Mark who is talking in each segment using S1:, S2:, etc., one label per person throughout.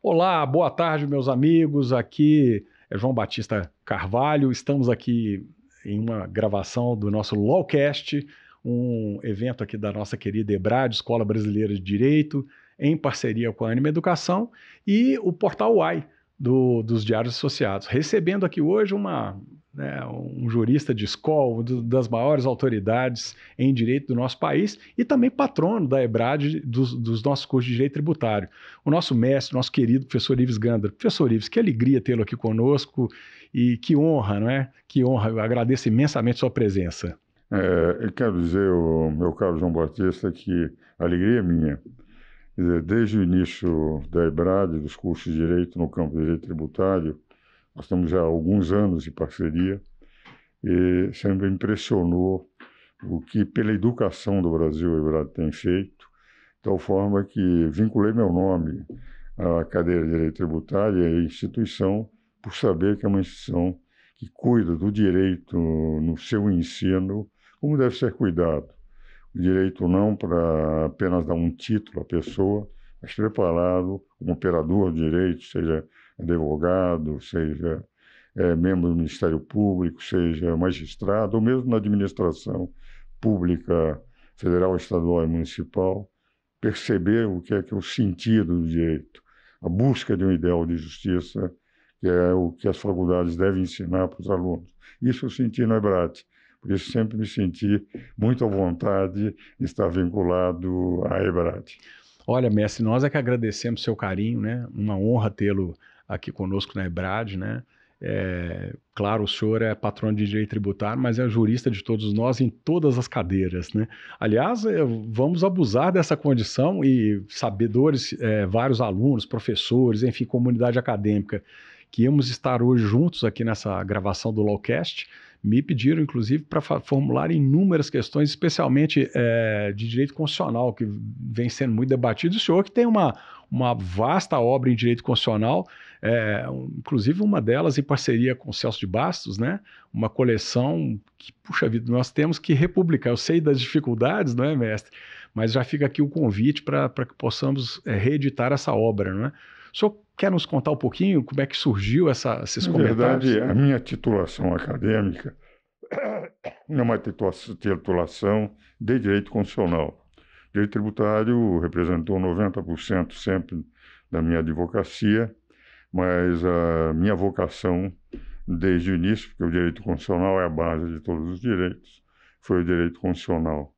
S1: Olá, boa tarde, meus amigos. Aqui é João Batista Carvalho. Estamos aqui em uma gravação do nosso Lawcast, um evento aqui da nossa querida EBRAD, Escola Brasileira de Direito, em parceria com a Anima Educação e o Portal UAI do, dos diários associados. Recebendo aqui hoje uma, né, um jurista de escola, das maiores autoridades em direito do nosso país e também patrono da EBRAD dos, dos nossos cursos de direito tributário. O nosso mestre, nosso querido professor Ives Gandra, Professor Ives, que alegria tê-lo aqui conosco e que honra, não é? Que honra. Eu agradeço imensamente sua presença.
S2: É, eu quero dizer, meu caro João Batista, que alegria é minha dizer, desde o início da EBRAD, dos cursos de Direito no campo de Direito Tributário, nós estamos já há alguns anos de parceria, e sempre impressionou o que pela educação do Brasil a EBRAD tem feito, de tal forma que vinculei meu nome à cadeira de Direito Tributário e à instituição, por saber que é uma instituição que cuida do direito no seu ensino, como deve ser cuidado direito não para apenas dar um título à pessoa, mas preparado um operador de direito, seja advogado, seja é, membro do Ministério Público, seja magistrado, ou mesmo na administração pública, federal, estadual e municipal, perceber o que é que é o sentido do direito, a busca de um ideal de justiça, que é o que as faculdades devem ensinar para os alunos. Isso eu senti na Ebrate. Eu
S1: sempre me senti muito à vontade de estar vinculado à EBRAD. Olha, mestre, nós é que agradecemos seu carinho, né? Uma honra tê-lo aqui conosco na EBRAD, né? É, claro, o senhor é patrão de direito tributário, mas é jurista de todos nós em todas as cadeiras. Né? Aliás, é, vamos abusar dessa condição e sabedores, é, vários alunos, professores, enfim, comunidade acadêmica, que íamos estar hoje juntos aqui nessa gravação do Lawcast me pediram, inclusive, para formular inúmeras questões, especialmente é, de direito constitucional, que vem sendo muito debatido. O senhor que tem uma, uma vasta obra em direito constitucional, é, inclusive uma delas em parceria com o Celso de Bastos, né? uma coleção que, puxa vida, nós temos que republicar. Eu sei das dificuldades, não é, mestre? Mas já fica aqui o convite para que possamos é, reeditar essa obra. Não é? O senhor Quer nos contar um pouquinho como é que surgiu essa, esses Na comentários? Na verdade, a minha
S2: titulação acadêmica é uma titulação de direito constitucional. Direito tributário representou 90% sempre da minha advocacia, mas a minha vocação desde o início, porque o direito constitucional é a base de todos os direitos, foi o direito constitucional.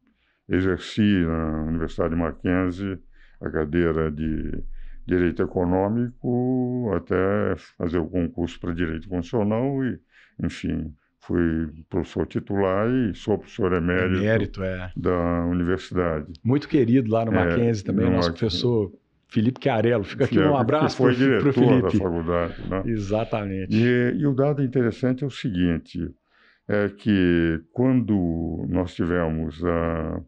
S2: Exerci na Universidade de Mackenzie a cadeira de direito econômico até fazer o concurso para direito constitucional e, enfim, fui professor titular e sou professor emérito, emérito é. da universidade.
S1: Muito querido lá no é, Mackenzie é, também, no nosso Mac... professor Felipe Chiarello. Fica aqui um é, abraço para o Felipe. Foi diretor da faculdade. Né? Exatamente.
S2: E, e o dado interessante é o seguinte, é que quando nós tivemos, a,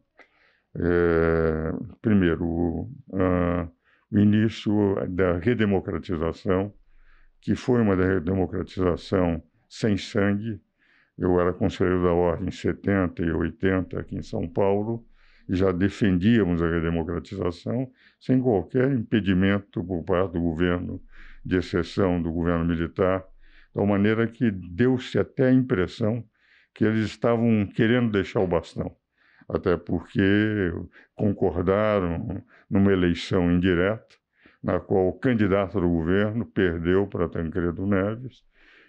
S2: é, primeiro, a, o início da redemocratização, que foi uma democratização sem sangue. Eu era conselheiro da ordem em 70 e 80 aqui em São Paulo e já defendíamos a redemocratização sem qualquer impedimento por parte do governo de exceção do governo militar, da maneira que deu-se até a impressão que eles estavam querendo deixar o bastão, até porque concordaram numa eleição indireta, na qual o candidato do governo perdeu para Tancredo Neves.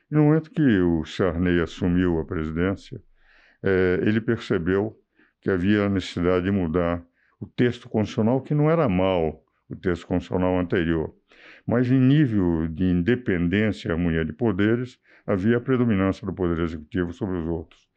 S2: E no momento que o Sarney assumiu a presidência, é, ele percebeu que havia a necessidade de mudar o texto constitucional, que não era mal o texto constitucional anterior, mas em nível de independência e harmonia de poderes, havia a predominância do poder executivo sobre os outros.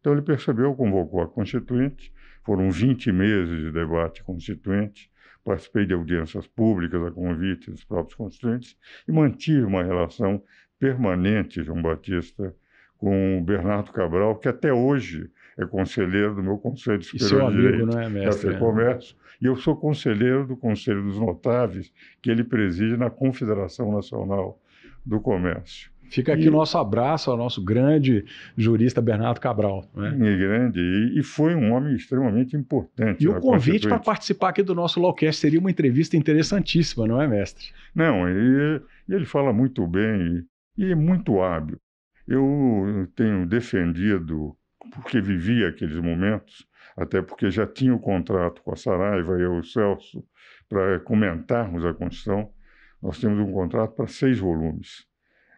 S2: Então ele percebeu, convocou a Constituinte, foram 20 meses de debate constituinte, participei de audiências públicas a convite dos próprios constituintes e mantive uma relação permanente, João Batista, com o Bernardo Cabral, que até hoje é conselheiro do meu Conselho Superior de Direito amigo, não é, mestre, é. Comércio, e eu sou conselheiro
S1: do Conselho dos Notáveis, que ele preside na Confederação Nacional do Comércio. Fica aqui e... o nosso abraço ao nosso grande jurista Bernardo Cabral. Né? E grande, e, foi um homem extremamente importante. E o convite para participar aqui do nosso Lowcast seria uma entrevista interessantíssima, não é, mestre? Não, e, ele fala muito bem
S2: e, é muito hábil. Eu tenho defendido, porque vivia aqueles momentos, até porque já tinha o contrato com a Saraiva e o Celso para comentarmos a Constituição. Nós temos um contrato para seis volumes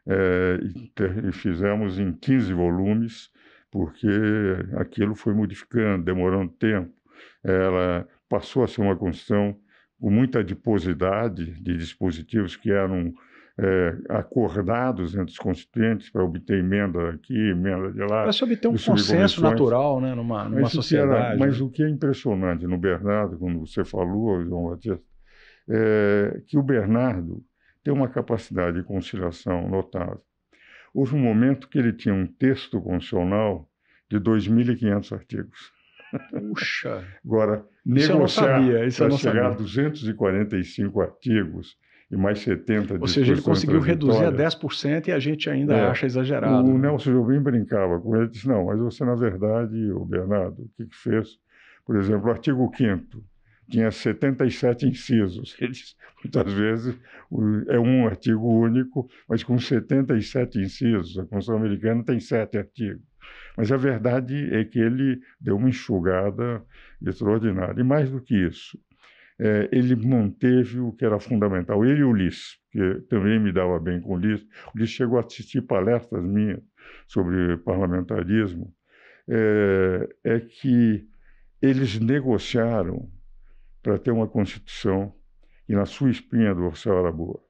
S2: é, e, e fizemos em 15 volumes, porque aquilo foi modificando, demorando tempo. Ela passou a ser uma construção com muita adiposidade de dispositivos que eram é, acordados entre os constituintes para obter emenda aqui, emenda de lá. Para se obter um consenso natural
S1: né, numa, numa mas sociedade. Era, né? mas
S2: o que é impressionante no Bernardo, quando você falou, João Batista, é que o Bernardo tem uma capacidade de conciliação notável. Houve um momento que ele tinha um texto constitucional de 2.500 artigos.
S1: Puxa!
S2: Agora, isso negociar para chegar a 245 artigos e mais 70 Ou seja, ele conseguiu reduzir a
S1: 10% e a gente ainda é. acha exagerado. O
S2: né? Nelson Jobim brincava com ele e disse: Não, mas você, na verdade, o Bernardo, o que, que fez? Por exemplo, o artigo 5 tinha 77 incisos. Eles, muitas vezes é um artigo único, mas com 77 incisos. A Constituição Americana tem sete artigos. Mas a verdade é que ele deu uma enxugada extraordinária. E mais do que isso, é, ele manteve o que era fundamental. Ele e o Ulisses, que também me dava bem com o Ulisses. O Ulisses chegou a assistir palestras minhas sobre parlamentarismo. É, é que eles negociaram para ter uma Constituição e na sua espinha dorsal era boa.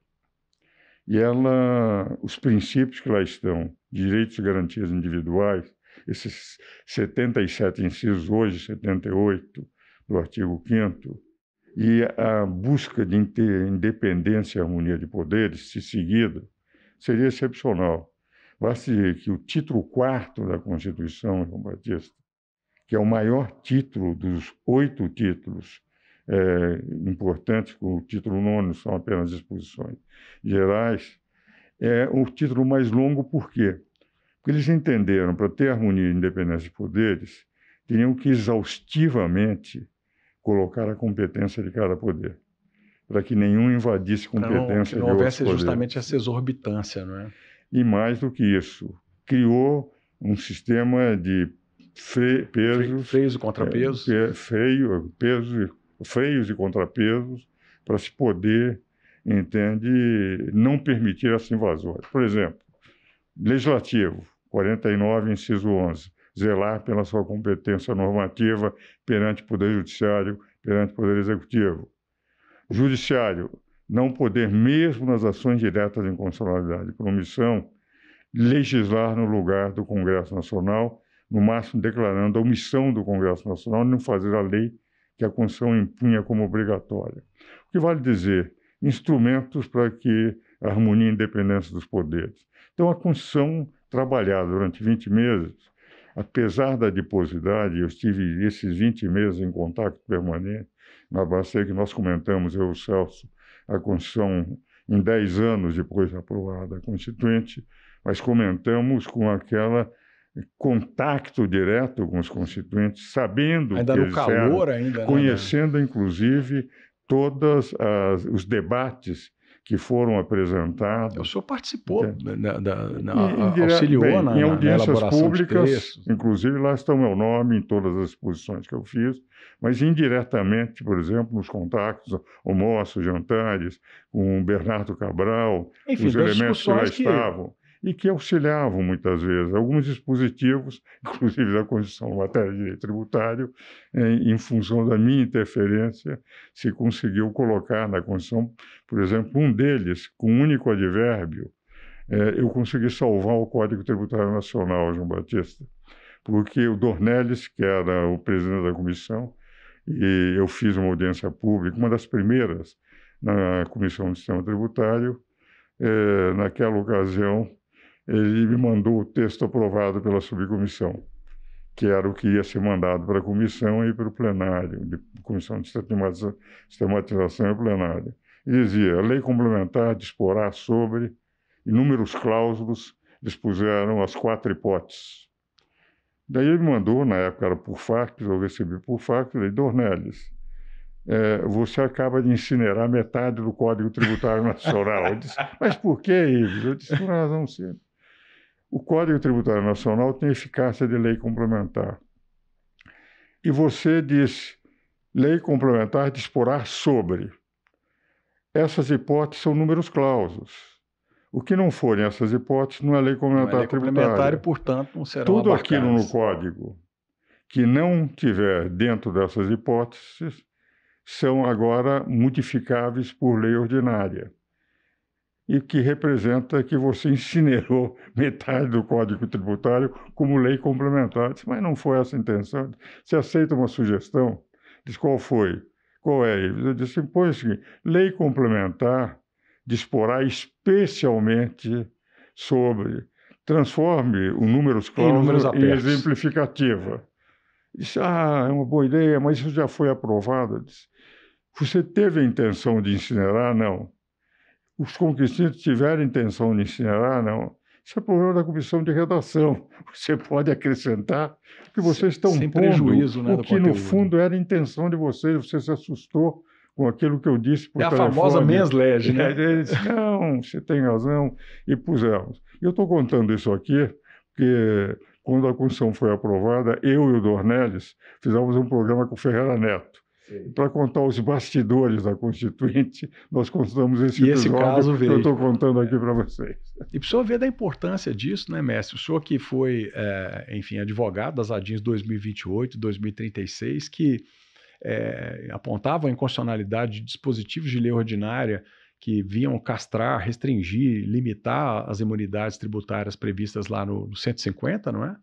S2: E ela, os princípios que lá estão, direitos e garantias individuais, esses 77 incisos, hoje 78, do artigo 5 e a busca de independência e harmonia de poderes, se seguida, seria excepcional. Basta dizer que o título 4 da Constituição, João Batista, que é o maior título dos oito títulos é, importantes, com o título nono, são apenas exposições gerais, é o título mais longo, por quê? Porque eles entenderam, para ter harmonia e independência de poderes, tinham que exaustivamente colocar a competência de cada poder, para que nenhum invadisse competência não, que não houvesse justamente
S1: essa exorbitância, não é?
S2: E mais do que isso, criou um sistema de fre pesos... Freios é, e contrapesos. É, feio, pesos freios e contrapesos para se poder, entende, não permitir essas invasões. Por exemplo, legislativo, 49, inciso 11, zelar pela sua competência normativa perante o Poder Judiciário, perante o Poder Executivo. Judiciário, não poder, mesmo nas ações diretas de inconstitucionalidade por omissão, legislar no lugar do Congresso Nacional, no máximo declarando a omissão do Congresso Nacional, não fazer a lei que a Constituição impunha como obrigatória. O que vale dizer? Instrumentos para que a harmonia e a independência dos poderes. Então, a Constituição trabalhada durante 20 meses, apesar da adiposidade, eu estive esses 20 meses em contato permanente, na Bacia que nós comentamos, eu e o Celso, a Constituição em 10 anos depois aprovada a Constituinte, mas comentamos com aquela contato direto com os constituintes, sabendo ainda que no calor eram, ainda, né? conhecendo inclusive todos os debates que foram apresentados. O senhor participou, é. da, da, auxiliou bem, na, em audiências na públicas, inclusive lá está o meu nome em todas as exposições que eu fiz, mas indiretamente, por exemplo, nos contactos, almoços, jantares, com o Bernardo Cabral, Enfim, os elementos que lá estavam e que auxiliavam muitas vezes alguns dispositivos, inclusive da Constituição matéria de direito tributário, em, em, função da minha interferência, se conseguiu colocar na Constituição, por exemplo, um deles, com um único advérbio, é, eu consegui salvar o Código Tributário Nacional, João Batista, porque o Dornelles, que era o presidente da comissão, e eu fiz uma audiência pública, uma das primeiras na Comissão do Sistema Tributário, é, naquela ocasião, ele me mandou o texto aprovado pela subcomissão, que era o que ia ser mandado para a comissão e para o plenário, de, comissão de sistematização e plenário. E dizia: a lei complementar disporá sobre inúmeros cláusulos, dispuseram as quatro hipóteses. Daí ele mandou, na época era por fax, eu recebi por fax, Ele Dornelles. É, você acaba de incinerar metade do Código Tributário Nacional. Disse, mas por que, Ives? Eu disse, por razão simples. O Código Tributário Nacional tem eficácia de lei complementar. E você diz, lei complementar disporá sobre. Essas hipóteses são números clausos. O que não forem essas hipóteses não é lei complementar não é lei tributária. Complementar e,
S1: portanto, não será Tudo aquilo no
S2: código que não tiver dentro dessas hipóteses são agora modificáveis por lei ordinária e que representa que você incinerou metade do Código Tributário como lei complementar. Disse, mas não foi essa a intenção. Você aceita uma sugestão? Diz qual foi? Qual é? Eu disse, pois é o seguinte, lei complementar disporá especialmente sobre transforme o números cláusulas em, números em exemplificativa. Disse, ah, é uma boa ideia, mas isso já foi aprovado. Disse, você teve a intenção de incinerar? Não os conquistantes tiveram intenção de incinerar, não. Isso é problema da comissão de redação. Você pode acrescentar que vocês estão Sem pondo prejuízo, né, o que, conteúdo. no fundo, né? era a intenção de vocês. Você se assustou com aquilo que eu disse por É a famosa menslege, né? É, é, ele disse, não, você tem razão, e pusemos. Eu estou contando isso aqui porque quando a comissão foi aprovada, eu e o Dornelles fizemos um programa com o Ferreira Neto. Para contar os bastidores da Constituinte, nós contamos esse e esse caso veio. que eu estou contando aqui é. para vocês.
S1: E para o senhor ver da importância disso, né, mestre? O senhor que foi, é, enfim, advogado das ADINs 2028, 2036, que é, eh, apontavam a inconstitucionalidade de dispositivos de lei ordinária que vinham castrar, restringir, limitar as imunidades tributárias previstas lá no 150, não é?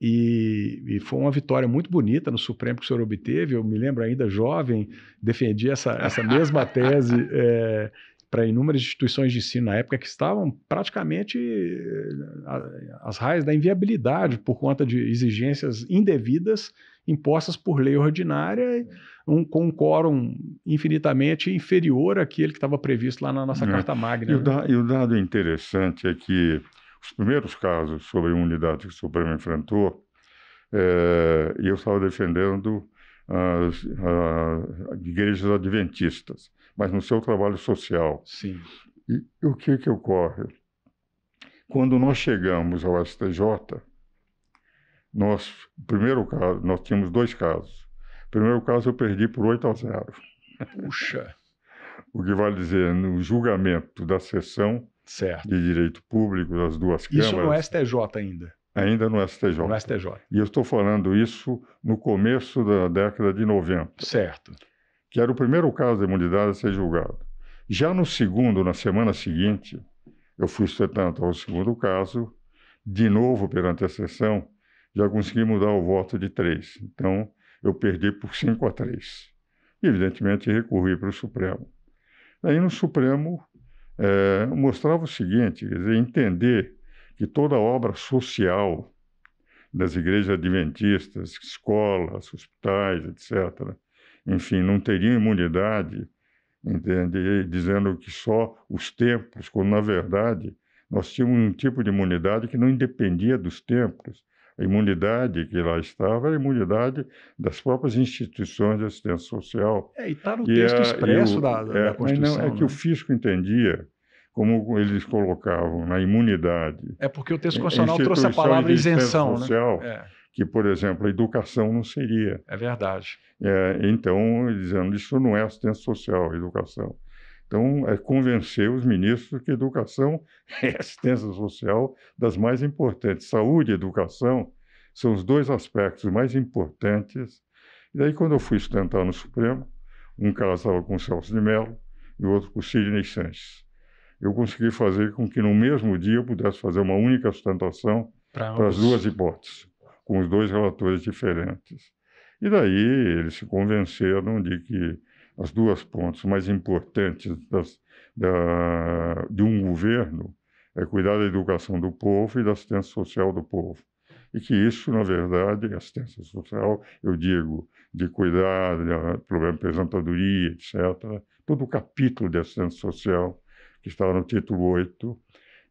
S1: E, e, foi uma vitória muito bonita no Supremo que o senhor obteve. Eu me lembro ainda jovem, defendi essa, essa mesma tese é, eh, para inúmeras instituições de ensino na época que estavam praticamente eh, às raias da inviabilidade por conta de exigências indevidas impostas por lei ordinária, um, com um quórum infinitamente inferior àquele que estava previsto lá na nossa é. Carta Magna. E o, né? da,
S2: e o dado interessante é que os primeiros casos sobre imunidade que o Supremo enfrentou, é, eu estava defendendo as, as, igrejas adventistas, mas no seu trabalho social. Sim. E, e o que que ocorre? Quando nós chegamos ao STJ, nós, primeiro caso, nós tínhamos dois casos. Primeiro caso eu perdi por 8 a 0. Puxa! o que vale dizer, no julgamento da sessão, certo. de direito público das duas câmaras. Isso no
S1: STJ ainda?
S2: Ainda no STJ. No STJ. E eu estou falando isso no começo da década de 90. Certo. Que era o primeiro caso de imunidade a ser julgado. Já no segundo, na semana seguinte, eu fui sustentado ao segundo caso, de novo perante a sessão, já consegui mudar o voto de três. Então, eu perdi por cinco a e Evidentemente, recorri para o Supremo. Aí, no Supremo, é, mostrava o seguinte: quer dizer, entender que toda obra social das igrejas adventistas, escolas, hospitais, etc., enfim, não teria imunidade, entende? dizendo que só os templos, quando na verdade nós tínhamos um tipo de imunidade que não independia dos templos, a imunidade que lá estava, a imunidade das próprias instituições de assistência social. É, e está no e texto é, expresso da, é, da Constituição. Não, é né? que o fisco entendia como eles colocavam na imunidade. É
S1: porque o texto constitucional trouxe a palavra isenção, né? social, né?
S2: Que, por exemplo, a educação não seria.
S1: É verdade.
S2: É, então, dizendo, isso não é assistência social, é educação. Então, é convencer os ministros que educação é assistência social das mais importantes. Saúde e educação são os dois aspectos mais importantes. E daí, quando eu fui sustentar no Supremo, um caso estava com o Celso de Mello e o outro com o Sidney Sanches. Eu consegui fazer com que, no mesmo dia, eu pudesse fazer uma única sustentação para as duas hipóteses, com os dois relatores diferentes. E daí eles se convenceram de que as duas pontas mais importantes das, da, de um governo é cuidar da educação do povo e da assistência social do povo. E que isso, na verdade, assistência social, eu digo, de cuidar do problema de aposentadoria, etc., todo o capítulo de assistência social, que está no título 8,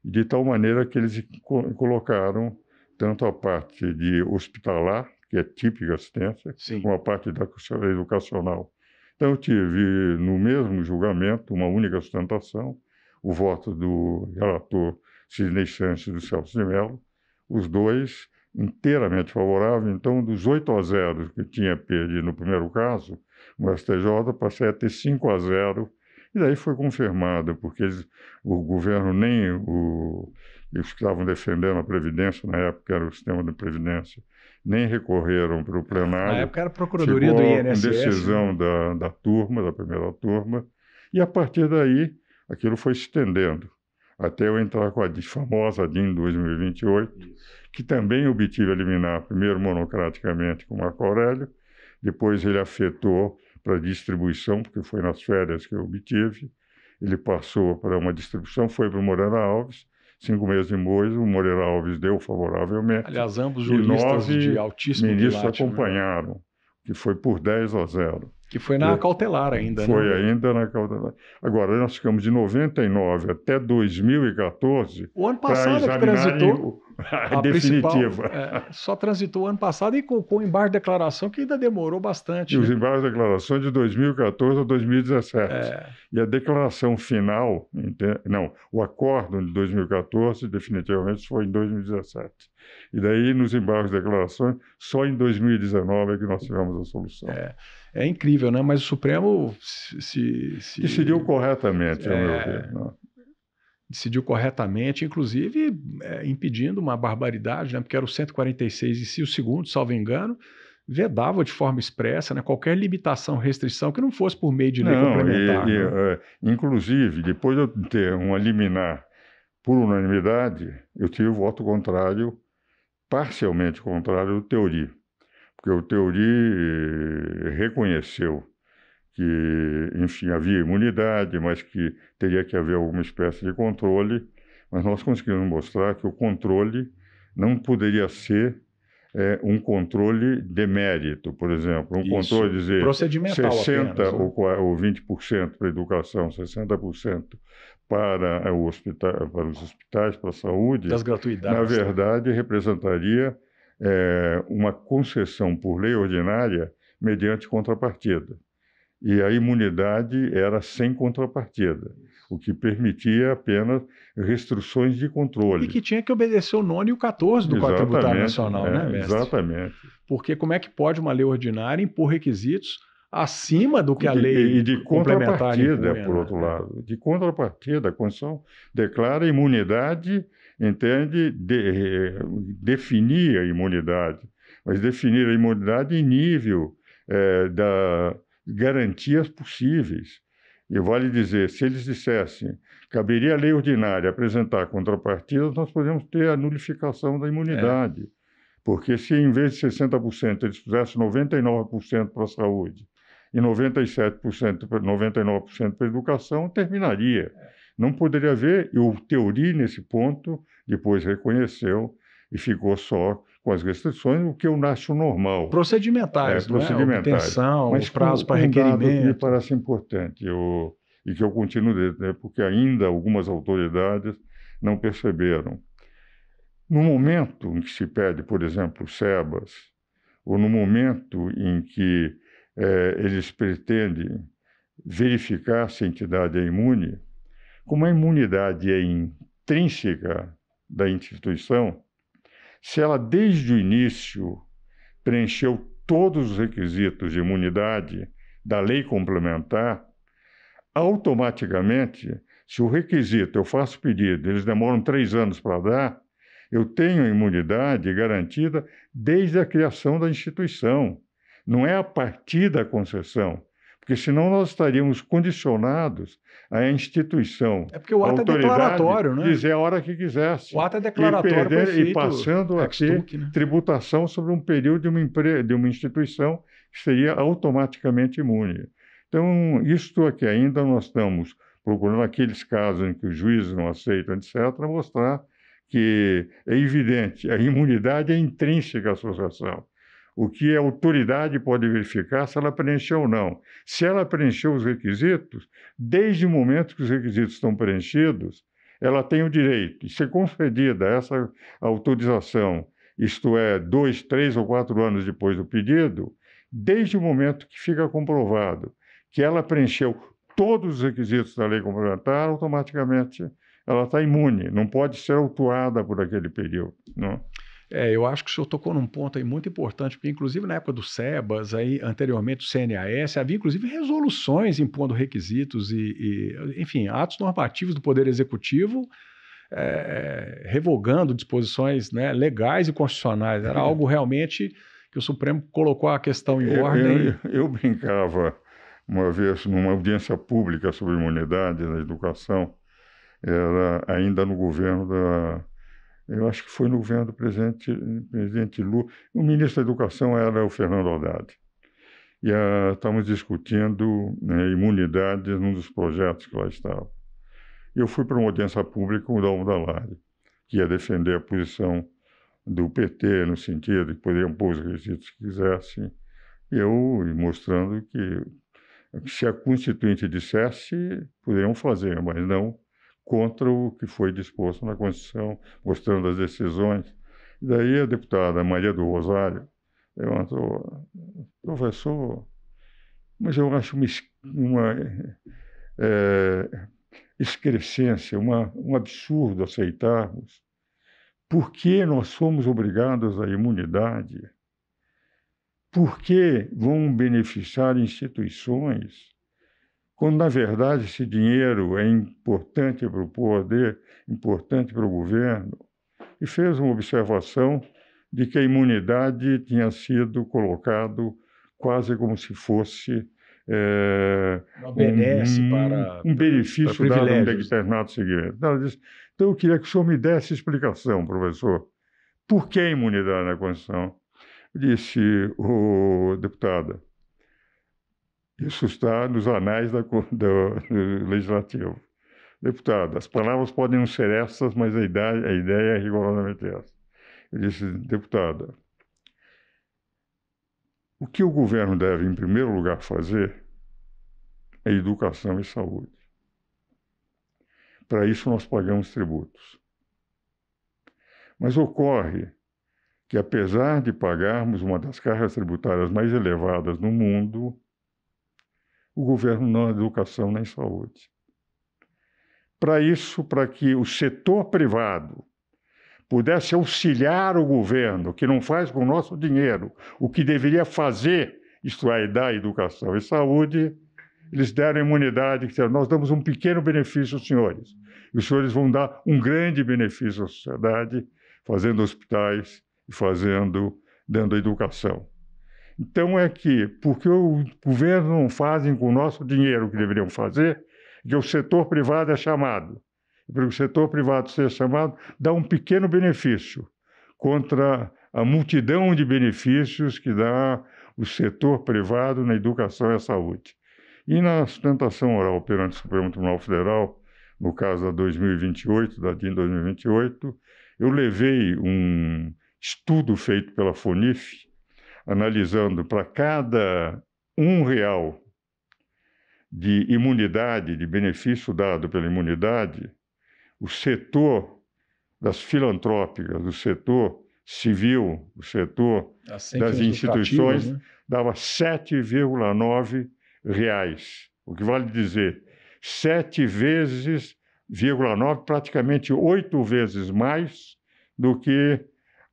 S2: de tal maneira que eles colocaram tanto a parte de hospitalar, que é típica assistência, Sim. como a parte da educacional então, eu tive no mesmo julgamento uma única sustentação, o voto do relator Sidney Sanches e do Celso de Mello, os dois inteiramente favoráveis. Então, dos 8 a 0 que tinha perdido no primeiro caso, o STJ passei a ter 5 a 0 e daí foi confirmado, porque eles, o governo nem o, os que estavam defendendo a Previdência, na época era o sistema de Previdência, nem recorreram para o ah, plenário. Na época era a Procuradoria do INSS. decisão né? da, da turma, da primeira turma, e a partir daí aquilo foi estendendo, até eu entrar com a famosa DIN 2028, Isso. que também obtive eliminar primeiro monocraticamente com Marco Aurélio, depois ele afetou para distribuição, porque foi nas férias que eu obtive, ele passou para uma distribuição, foi para o Morena Alves, cinco meses depois, o Moreira Alves deu favoravelmente. Aliás,
S1: ambos juristas de altíssimo ministros né?
S2: acompanharam, né? que foi por 10 a 0. Que foi na e
S1: cautelar ainda, né? Foi né?
S2: ainda na cautelar. Agora, nós ficamos de 99 até 2014. O ano passado é que transitou. A definitiva.
S1: É, só transitou ano passado e colocou embaixo de declaração que ainda demorou bastante. E os né?
S2: de declaração de 2014 a 2017. É. E a declaração final, não, o acordo de 2014 definitivamente foi em 2017. E daí, nos embargos de declarações, só em 2019
S1: é que nós tivemos a solução. É, é incrível, né? Mas o Supremo se. se... Decidiu corretamente, é, meu ver. É. Né? decidiu corretamente, inclusive é, impedindo uma barbaridade, né, porque era o 146 e se o segundo, salvo engano, vedava de forma expressa né, qualquer limitação, restrição que não fosse por meio de lei não, complementar. E, né? e, é,
S2: uh, inclusive, depois de eu ter uma liminar por unanimidade, eu tive voto contrário, parcialmente contrário, do Teori, porque o Teori eh, reconheceu que, enfim, havia imunidade, mas que teria que haver alguma espécie de controle. Mas nós conseguimos mostrar que o controle não poderia ser é, um controle de mérito, por exemplo. Um Isso. controle, dizer, 60% apenas, né? ou, 20% para a educação, 60% para, é, o hospital, para os hospitais, para a saúde, das
S1: gratuidades, na né?
S2: verdade, né? representaria é, uma concessão por lei ordinária mediante contrapartida e a imunidade era sem contrapartida, o que permitia apenas restrições de controle. E que
S1: tinha que obedecer o nono e o 14 do Código Tributário Nacional, é, né, mestre? Exatamente. Porque como é que pode uma lei ordinária impor requisitos acima do que a lei e de, e de contrapartida, por né?
S2: outro lado, de contrapartida, a Constituição declara imunidade, entende, de, eh, definir a imunidade, mas definir a imunidade em nível é, da garantias possíveis. E vale dizer, se eles dissessem caberia a lei ordinária apresentar contrapartidas, nós podemos ter a nulificação da imunidade. É. Porque se em vez de 60% eles fizessem 99% para a saúde e 97%, 99% para a educação, terminaria. É. Não poderia haver, e o Teori, nesse ponto, depois reconheceu e ficou só com as restrições, o que eu acho normal.
S1: Procedimentais, é, não é? procedimentais. É? Obtenção, Mas prazo para um requerimento. Dado que me
S2: parece importante eu, e que eu continuo, né, porque ainda algumas autoridades não perceberam. No momento em que se pede, por exemplo, SEBAS, ou no momento em que é, eles pretendem verificar se a entidade é imune, como a imunidade é intrínseca da instituição, se ela desde o início preencheu todos os requisitos de imunidade da lei complementar, automaticamente, se o requisito eu faço pedido, eles demoram três anos para dar, eu tenho a imunidade garantida desde a criação da instituição. Não é a partir da concessão, porque senão nós estaríamos condicionados à instituição. É porque o ato é declaratório, né? Dizer a hora que quisesse. O ato
S1: é declaratório. E, perder, e passando a ter né?
S2: tributação sobre um período de uma, empre... de uma instituição que seria automaticamente imune. Então, isto aqui é ainda nós estamos procurando aqueles casos em que os juízes não aceitam, etc., mostrar que é evidente, a imunidade é intrínseca à associação o que a autoridade pode verificar se ela preencheu ou não. Se ela preencheu os requisitos, desde o momento que os requisitos estão preenchidos, ela tem o direito de ser é concedida essa autorização, isto é, dois, três ou quatro anos depois do pedido, desde o momento que fica comprovado que ela preencheu todos os requisitos da lei complementar, automaticamente ela está imune, não pode ser autuada
S1: por aquele período. Não. É? É, eu acho que o senhor tocou num ponto aí muito importante, porque inclusive na época do SEBAS, aí, anteriormente o CNAS, havia inclusive resoluções impondo requisitos e, e enfim, atos normativos do Poder Executivo é, revogando disposições né, legais e constitucionais. Era é. algo realmente que o Supremo colocou a questão em eu, ordem.
S2: Eu, eu, brincava uma vez numa audiência pública sobre imunidade na educação, era ainda no governo da eu acho que foi no governo do presidente, presidente Lula, o ministro da Educação era o Fernando Haddad. E a, ah, estávamos discutindo né, imunidades num dos projetos que lá estava. Eu fui para uma audiência pública com o Dalmo Dallari, que ia defender a posição do PT, no sentido de que poderiam pôr os requisitos que quisessem. Eu mostrando que se a Constituinte dissesse, poderiam fazer, mas não contra o que foi disposto na Constituição, mostrando as decisões. E daí a deputada Maria do Rosário levantou, professor, mas eu acho uma, uma é, excrescência, uma, um absurdo aceitarmos. Por que nós somos obrigados à imunidade? Por que vão beneficiar instituições quando na verdade esse dinheiro é importante para o poder, importante para o governo, e fez uma observação de que a imunidade tinha sido colocado quase como se fosse é, um, para um benefício para dado a um determinado segmento. Ela disse, então eu queria que o senhor me desse explicação, professor, por que a imunidade na Constituição? disse, oh, deputado. Isso está nos anais da, do, Legislativo. Deputado, as palavras podem não ser essas, mas a, a ideia é rigorosamente essa. Eu disse, deputada, o que o governo deve, em primeiro lugar, fazer é educação e saúde. Para isso, nós pagamos tributos. Mas ocorre que, apesar de pagarmos uma das cargas tributárias mais elevadas no mundo, o governo não na é educação nem saúde. Para isso, para que o setor privado pudesse auxiliar o governo, que não faz com o nosso dinheiro, o que deveria fazer, isto é, dar educação e saúde, eles deram imunidade, disseram, nós damos um pequeno benefício aos senhores, e os senhores vão dar um grande benefício à sociedade, fazendo hospitais e fazendo, dando educação. Então é que, porque o governo não fazem com o nosso dinheiro o que deveriam fazer, que o setor privado é chamado. para o setor privado ser chamado, dá um pequeno benefício contra a multidão de benefícios que dá o setor privado na educação e saúde. E na sustentação oral perante o Supremo Tribunal Federal, no caso da 2028, da DIN 2028, eu levei um estudo feito pela FONIF, analisando para cada um real de imunidade, de benefício dado pela imunidade, o setor das filantrópicas, o setor civil, o setor assim, das instituições, né? dava 7,9 reais. O que vale dizer, sete vezes, 9, praticamente oito vezes mais do que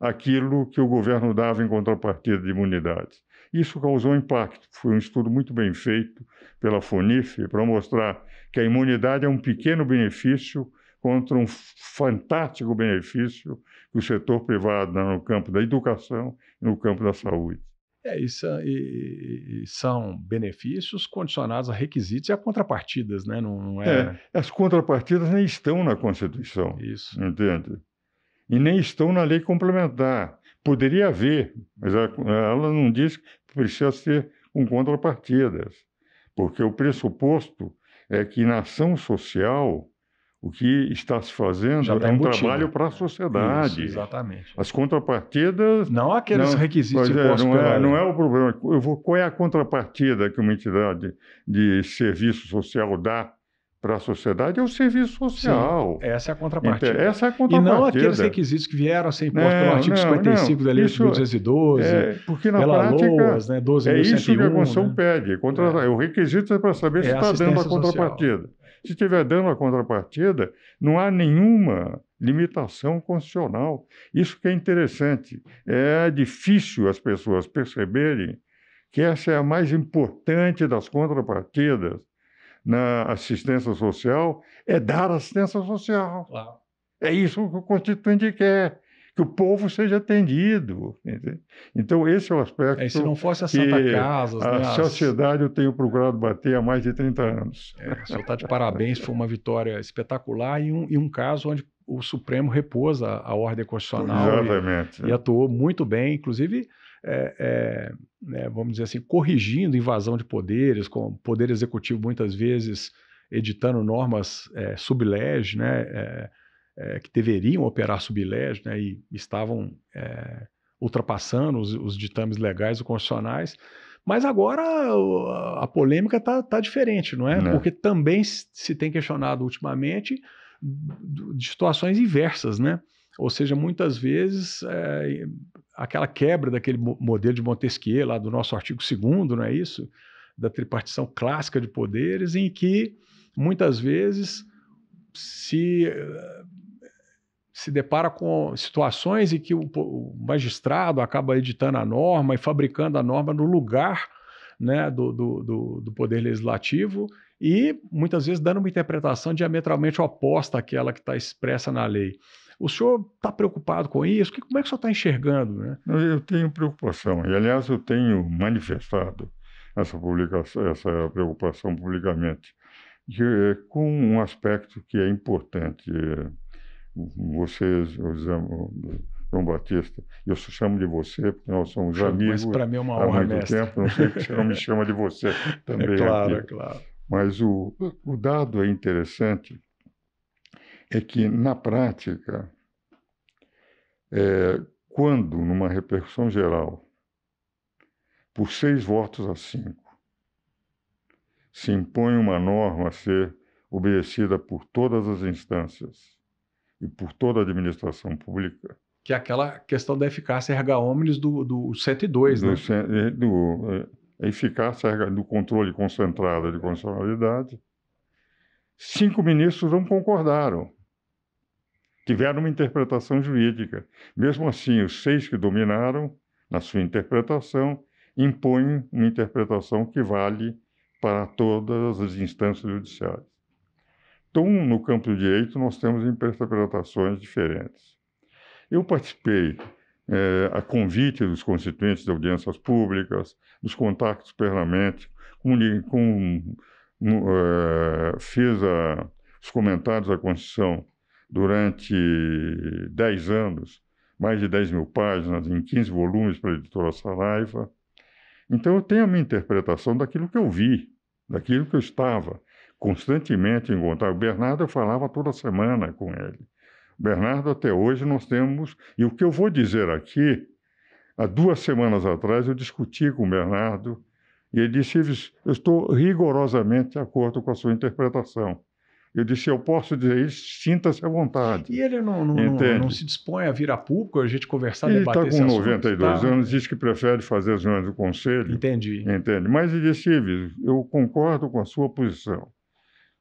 S2: aquilo que o governo dava em contrapartida de imunidade. Isso causou impacto. Foi um estudo muito bem feito pela FUNIF para mostrar que a imunidade é um pequeno benefício contra um fantástico benefício
S1: que o setor privado dá no campo da educação e no campo da saúde. É, e, e, e são benefícios condicionados a requisitos e a contrapartidas, né? Não, não é...
S2: é... As contrapartidas nem estão na Constituição. Isso. Entende? e nem estão na lei complementar. Poderia haver, mas ela não diz que precisa ser com contrapartidas, porque o pressuposto é que na ação social o que está se fazendo tá é um embutido. trabalho para a né? sociedade. Isso, exatamente. As contrapartidas. Não aqueles não, requisitos é, não, é, não, é, o problema. Eu vou, qual é a contrapartida que uma entidade de serviço social dá para a sociedade é o serviço social. Sim,
S1: essa é a contrapartida. Essa é a contrapartida. E não aqueles requisitos que vieram a ser impostos pelo artigo não, 55 não, da Lei de 1212, é, porque na pela prática, LOAS, né, 12 É isso que a Constituição né?
S2: pede. É contra, é. O requisito é para saber é se está dando a contrapartida. Social. Se estiver dando a contrapartida, não há nenhuma limitação constitucional. Isso que é interessante. É difícil as pessoas perceberem que essa é a mais importante das contrapartidas na assistência social é dar assistência social. Claro. É isso que o constituinte quer, que o povo seja atendido. Entende? Então, esse é o aspecto. É, se não fosse a Santa Casa. A né, sociedade as... eu tenho procurado bater há mais de 30 anos.
S1: É, senhor está de parabéns, foi uma vitória espetacular e um, e um caso onde o Supremo repôs a, a ordem constitucional. Exatamente. E, e atuou muito bem, inclusive é, é, né, vamos dizer assim, corrigindo invasão de poderes, com o poder executivo muitas vezes editando normas é, sublege, né, é, é, que deveriam operar sublege né, e estavam é, ultrapassando os, os, ditames legais e constitucionais. Mas agora a polêmica está tá diferente, não é? Não. Né. Porque também se tem questionado ultimamente de situações inversas, né? Ou seja, muitas vezes é, aquela quebra daquele modelo de Montesquieu, lá do nosso artigo 2, não é isso? Da tripartição clássica de poderes, em que muitas vezes se, se depara com situações em que o, magistrado acaba editando a norma e fabricando a norma no lugar né, do, do, do, do poder legislativo e muitas vezes dando uma interpretação diametralmente oposta àquela que está expressa na lei. O senhor está preocupado com isso? Como é que o senhor está enxergando? Né? Eu tenho
S2: preocupação, e aliás eu tenho manifestado essa, publicação, essa preocupação publicamente, é com um aspecto que é importante. Vocês, João Batista. Eu chamo de você, porque nós somos Mas amigos. Mas para mim é uma honra, há muito mestre. tempo, não sei se não me chama de você também. É claro, aqui. é claro. Mas o, o dado é interessante, é que, na prática, é, quando, numa repercussão geral, por seis votos a cinco, se impõe uma norma a ser obedecida por todas as instâncias e por toda a administração pública.
S1: Que é aquela questão da eficácia erga omnes do, do 102, do, né?
S2: É, do, é, a eficácia do controle concentrado de constitucionalidade. Cinco ministros não concordaram tiveram uma interpretação jurídica. Mesmo assim, os seis que dominaram, na sua interpretação, impõem uma interpretação que vale para todas as instâncias judiciais. Então, no campo do direito, nós temos interpretações diferentes. Eu participei, é, a convite dos constituintes de audiências públicas, dos contactos permanentes, com, com, uh, fiz a, os comentários à Constituição durante 10 anos, mais de 10 mil páginas, em 15 volumes para a editora Saraiva. Então eu tenho a minha interpretação daquilo que eu vi, daquilo que eu estava constantemente em contato. O Bernardo eu falava toda semana com ele. O Bernardo, até hoje nós temos, e o que eu vou dizer aqui, há duas semanas atrás eu discuti com o Bernardo e ele disse: Eu estou rigorosamente de acordo com a sua interpretação. Eu disse, eu posso dizer isso, sinta-se à vontade. E ele não, não, não, se
S1: dispõe a vir a público, a gente conversar, ele debater tá esse assunto. Ele está com 92 anos,
S2: diz que prefere fazer as reuniões do conselho. Entendi. Entende? Mas ele disse, eu concordo com a sua posição.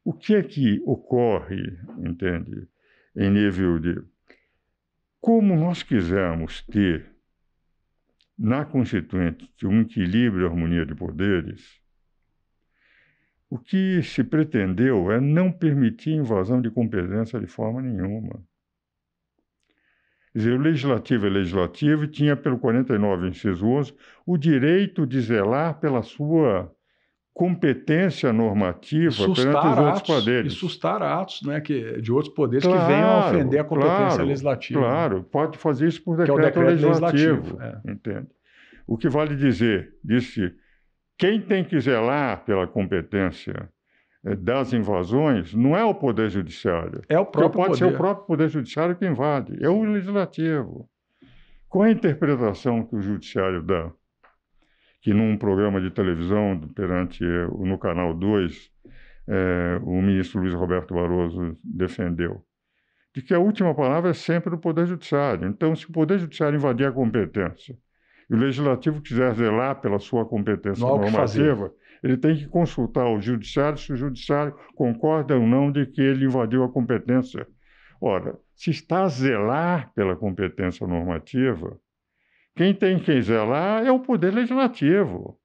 S2: O que é que ocorre, entende, em nível de... Como nós quisermos ter na Constituinte um equilíbrio e harmonia de poderes, o que se pretendeu é não permitir invasão de competência de forma nenhuma. Quer dizer, o legislativo é legislativo e tinha, pelo 49, inciso 11, o direito de zelar pela sua competência normativa sustar perante os outros atos, poderes. E
S1: sustar atos né, que, de outros poderes claro, que venham a ofender a competência claro, legislativa. Né? Claro, pode fazer isso por é decreto, é decreto legislativo.
S2: legislativo é. Entende? O que vale dizer, disse quem tem que zelar pela competência eh, das invasões não é o Poder Judiciário. É o próprio Porque pode poder. ser o próprio Poder Judiciário que invade, é o Legislativo. Qual é a interpretação que o Judiciário dá? Que num programa de televisão, perante no Canal 2, é, eh, o ministro Luiz Roberto Barroso defendeu, de que a última palavra é sempre do Poder Judiciário. Então, se o Poder Judiciário invadir a competência e o legislativo quiser zelar pela sua competência não normativa, ele tem que consultar o judiciário se o judiciário concorda ou não de que ele invadiu a competência. Ora, se está a zelar pela competência normativa, quem tem que zelar é o Poder Legislativo.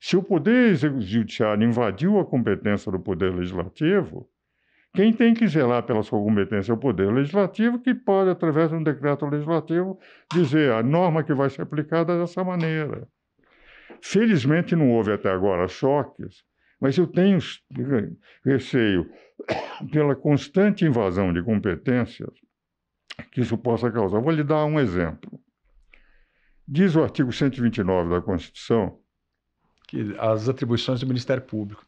S2: Se o Poder Judiciário invadiu a competência do Poder Legislativo, quem tem que zelar pela sua competência é o Poder Legislativo, que pode, através de um decreto legislativo, dizer a norma que vai ser aplicada dessa maneira. Felizmente não houve até agora choques, mas eu tenho receio pela constante invasão de competências que isso possa causar. Vou lhe dar um exemplo. Diz o artigo 129 da Constituição que as atribuições do Ministério Público.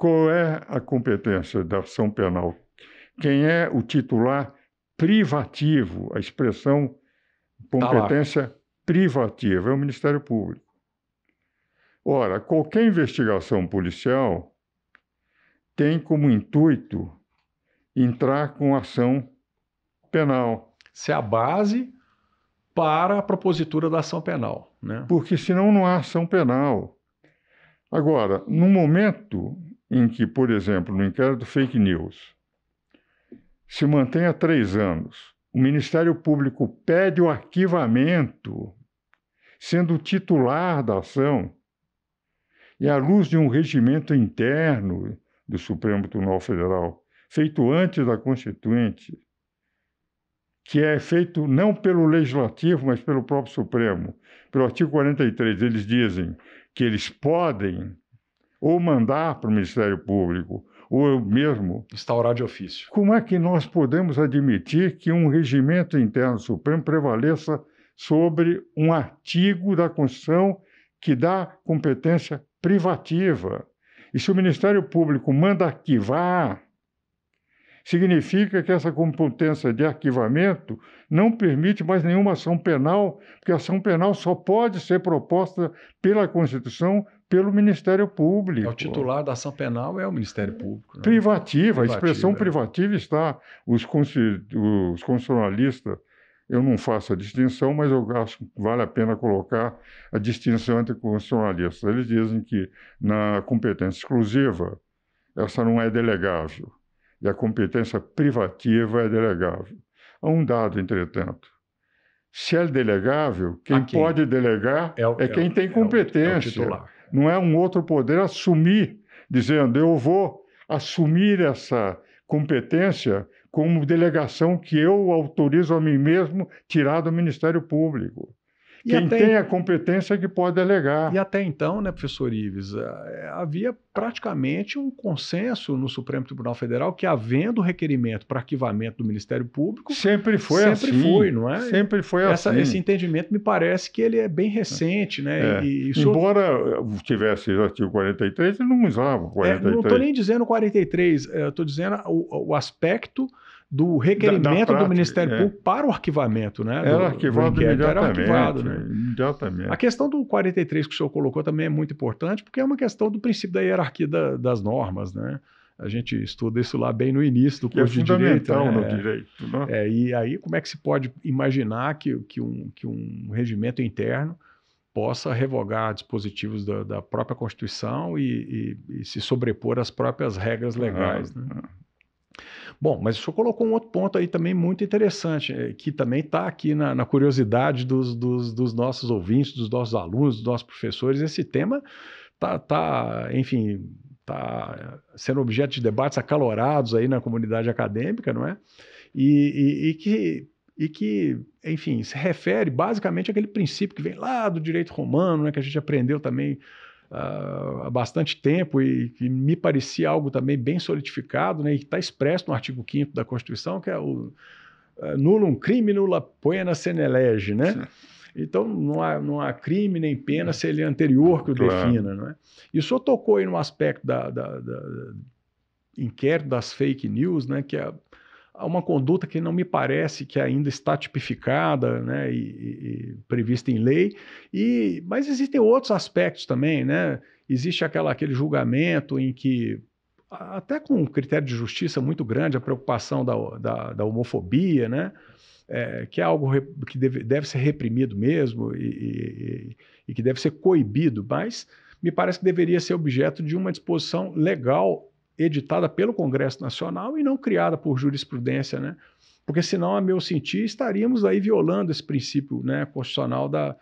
S2: Qual é a competência da ação penal? Quem é o titular privativo? A expressão tá competência tá privativa é o Ministério Público. Ora, qualquer investigação policial tem como intuito
S1: entrar com ação penal. Isso é a base para a propositura da ação penal.
S2: Né? Porque senão não há ação penal. Agora, no momento em que, por exemplo, no inquérito fake news, se mantém há três anos, o Ministério Público pede o arquivamento, sendo titular da ação, e à luz de um regimento interno do Supremo Tribunal Federal, feito antes da Constituinte, que é feito não pelo Legislativo, mas pelo próprio Supremo. Pelo artigo 43, eles dizem que eles podem ou mandar para o Ministério Público, ou eu mesmo. Instaurar de ofício. Como é que nós podemos admitir que um regimento interno supremo prevaleça sobre um artigo da Constituição que dá competência privativa? E se o Ministério Público manda arquivar, significa que essa competência de arquivamento não permite mais nenhuma ação penal, porque a ação penal só pode ser proposta pela Constituição pelo Ministério Público. É o titular
S1: da ação penal é o Ministério Público. Né?
S2: Privativa, privativa, a expressão é. privativa está. Os, os constitucionalistas, eu não faço a distinção, mas eu acho que vale a pena colocar a distinção entre constitucionalistas. Eles dizem que na competência exclusiva, essa não é delegável, e a competência privativa é delegável. Há um dado, entretanto. Se é delegável, quem, quem? pode delegar é, o, é, é quem tem competência. É o, é o titular não é um outro poder assumir, dizendo eu vou assumir essa competência como delegação que eu autorizo a mim mesmo
S1: tirar do Ministério Público.
S2: Quem até... tem a
S1: competência é que pode delegar. E até então, né, professor Ives, eh, eh, havia praticamente um consenso no Supremo Tribunal Federal que, havendo requerimento para arquivamento do Ministério Público. Sempre foi sempre assim. Sempre foi, não é? Sempre foi Essa, assim. Esse entendimento me parece que ele é bem recente, né? É. E, e Embora
S2: eh, tivesse o artigo 43, ele não usava o 43. É, não estou nem
S1: dizendo 43, estou dizendo o, o aspecto do requerimento da, da do Ministério é. Público para o arquivamento, né? Era do, arquivado do imediatamente. Era arquivado, né?
S2: Imediatamente. A
S1: questão do 43 que o senhor colocou também é muito importante, porque é uma questão do princípio da hierarquia da, das normas, né? A gente estuda isso lá bem no início do é curso é de direito. Né? No direito né? é, e aí, como é que se pode imaginar que, que, um, que um regimento interno possa revogar dispositivos da, da própria Constituição e, e, e, se sobrepor às próprias regras legais? Ah, né? Ah. Bom, mas o senhor colocou um outro ponto aí também muito interessante, eh, que também está aqui na, na curiosidade dos, dos, dos nossos ouvintes, dos nossos alunos, dos nossos professores. Esse tema está, tá enfim, tá sendo objeto de debates acalorados aí na comunidade acadêmica, não é? E, e, e, que, e que, enfim, se refere basicamente àquele princípio que vem lá do direito romano, né, que a gente aprendeu também há bastante tempo e que me parecia algo também bem solidificado, né, e que está expresso no artigo 5 da Constituição, que é o uh, um crime nula pena sene lege, né? Sim. Então, não há, não há crime nem pena se ele é anterior que o claro. defina. Não é? E o senhor tocou aí no aspecto da, da, da, da inquérito das fake news, né, que é uma conduta que não me parece que ainda está tipificada né, e, e, prevista em lei. E, mas existem outros aspectos também, né? Existe aquela, aquele julgamento em que, até com um critério de justiça muito grande, a preocupação da, da, da homofobia, né? É, que é algo que deve, deve ser reprimido mesmo e, e, e que deve ser coibido, mas me parece que deveria ser objeto de uma disposição legal editada pelo Congresso Nacional e não criada por jurisprudência, né? Porque senão, a meu sentir, estaríamos aí violando esse princípio né, constitucional da,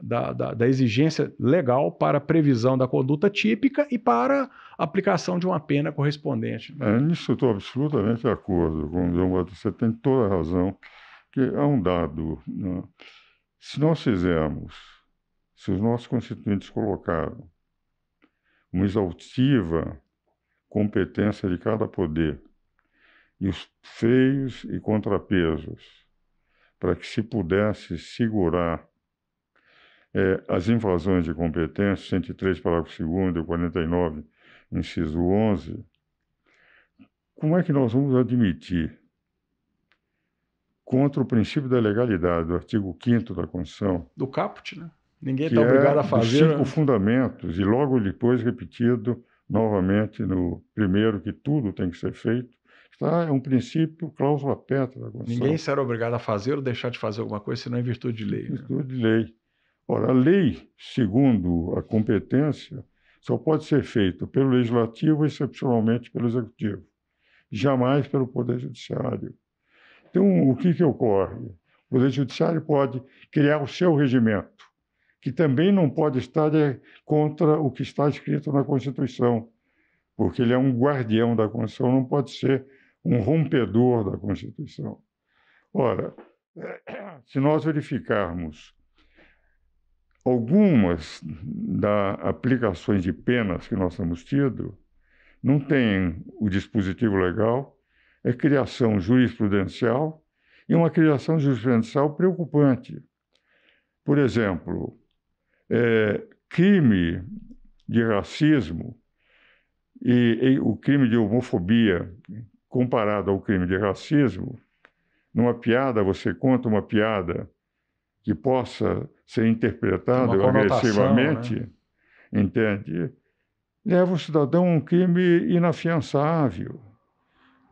S1: da, da, da exigência legal para previsão da conduta típica e para aplicação de uma pena correspondente. Né? É, nisso
S2: eu estou absolutamente de acordo com o Batista, Você tem toda a razão, que há é um dado. Né? Se nós fizermos, se os nossos constituintes colocaram uma exaltiva competência de cada poder e os freios e contrapesos para que se pudesse segurar é, as invasões de competência, 103, parágrafo 2 e 49, inciso 11, como é que nós vamos admitir contra o princípio da legalidade do artigo 5 da Constituição?
S1: Do caput, né? Ninguém está obrigado é a fazer. Cinco né?
S2: fundamentos, e logo depois repetido novamente no primeiro que tudo tem que ser feito. Está, é um princípio, cláusula petra Ninguém
S1: será obrigado a fazer ou deixar de fazer alguma coisa, senão em virtude de lei. Em né? virtude né?
S2: de lei. Ora, a lei, segundo a competência, só pode ser feita pelo legislativo, excepcionalmente pelo executivo, jamais pelo Poder Judiciário. Então, o que, que ocorre? O Poder Judiciário pode criar o seu regimento que também não pode estar é, contra o que está escrito na Constituição, porque ele é um guardião da Constituição, não pode ser um rompedor da Constituição. Ora, se nós verificarmos algumas das aplicações de penas que nós temos tido, não tem o dispositivo legal, é criação jurisprudencial e uma criação jurisprudencial preocupante. Por exemplo, é, crime de racismo e, e o crime de homofobia comparado ao crime de racismo, numa piada você conta uma piada que possa ser interpretada agressivamente, né? entende? Leva o cidadão a um crime inafiançável.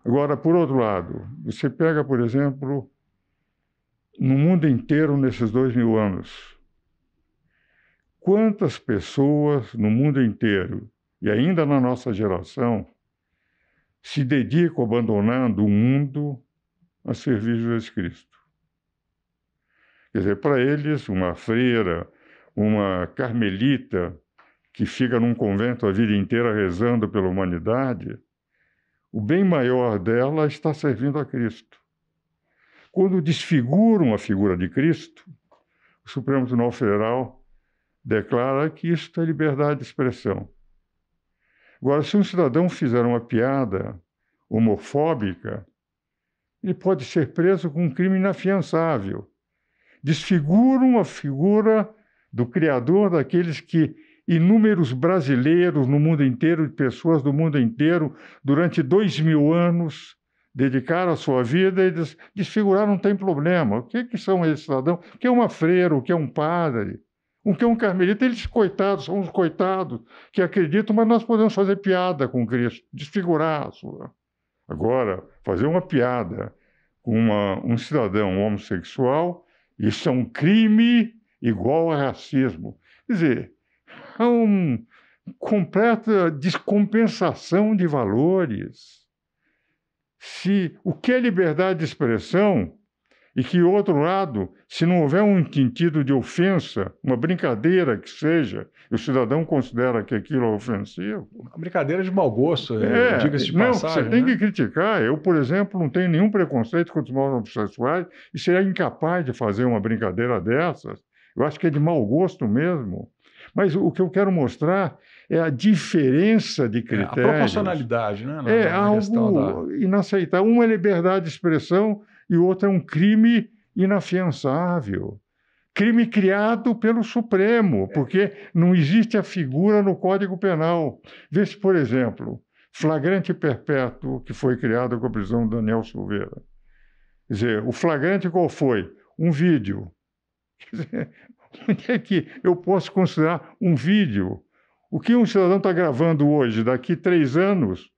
S2: Agora, por outro lado, você pega, por exemplo, no mundo inteiro nesses dois mil anos, quantas pessoas no mundo inteiro e ainda na nossa geração se dedicam abandonando o mundo a servir Jesus Cristo. Quer dizer, para eles, uma freira, uma carmelita que fica num convento a vida inteira rezando pela humanidade, o bem maior dela está servindo a Cristo. Quando desfiguram a figura de Cristo, o Supremo Tribunal Federal declara que isto é liberdade de expressão. Agora, se um cidadão fizer uma piada homofóbica, ele pode ser preso com um crime inafiançável. Desfiguram a figura do Criador daqueles que inúmeros brasileiros no mundo inteiro, de pessoas do mundo inteiro, durante dois mil anos, dedicaram a sua vida e desfiguraram, não tem problema. O que, que são esses cidadãos? O que é uma freira? O que é um padre? O que é um carmelita, eles coitados, são uns coitados que acreditam, mas nós podemos fazer piada com Cristo, desfigurar a sua. Agora, fazer uma piada com uma, um cidadão homossexual, isso é um crime igual a racismo. Quer dizer, é uma completa descompensação de valores. Se o que é liberdade de expressão e que, outro lado, se não houver um sentido de ofensa, uma brincadeira que seja, e o cidadão considera que aquilo é ofensivo. Uma brincadeira de mau gosto, eh, é, diga-se de não, passagem. Você tem né? que criticar. Eu, por exemplo, não tenho nenhum preconceito contra os homossexuais e seria incapaz de fazer uma brincadeira dessas. Eu acho que é de mau gosto mesmo. Mas o que eu quero mostrar é a diferença de critérios. É, a
S1: proporcionalidade, né? Na, é na
S2: algo da... inaceitável. Uma é liberdade de expressão e o outro é um crime inafiançável. Crime criado pelo Supremo, é. porque não existe a figura no Código Penal. Vê se, por exemplo, flagrante perpétuo que foi criado com a prisão do Daniel Silveira. Quer dizer, o flagrante qual foi? Um vídeo. Quer dizer, onde é que eu posso considerar um vídeo? O que um cidadão está gravando hoje, daqui três anos,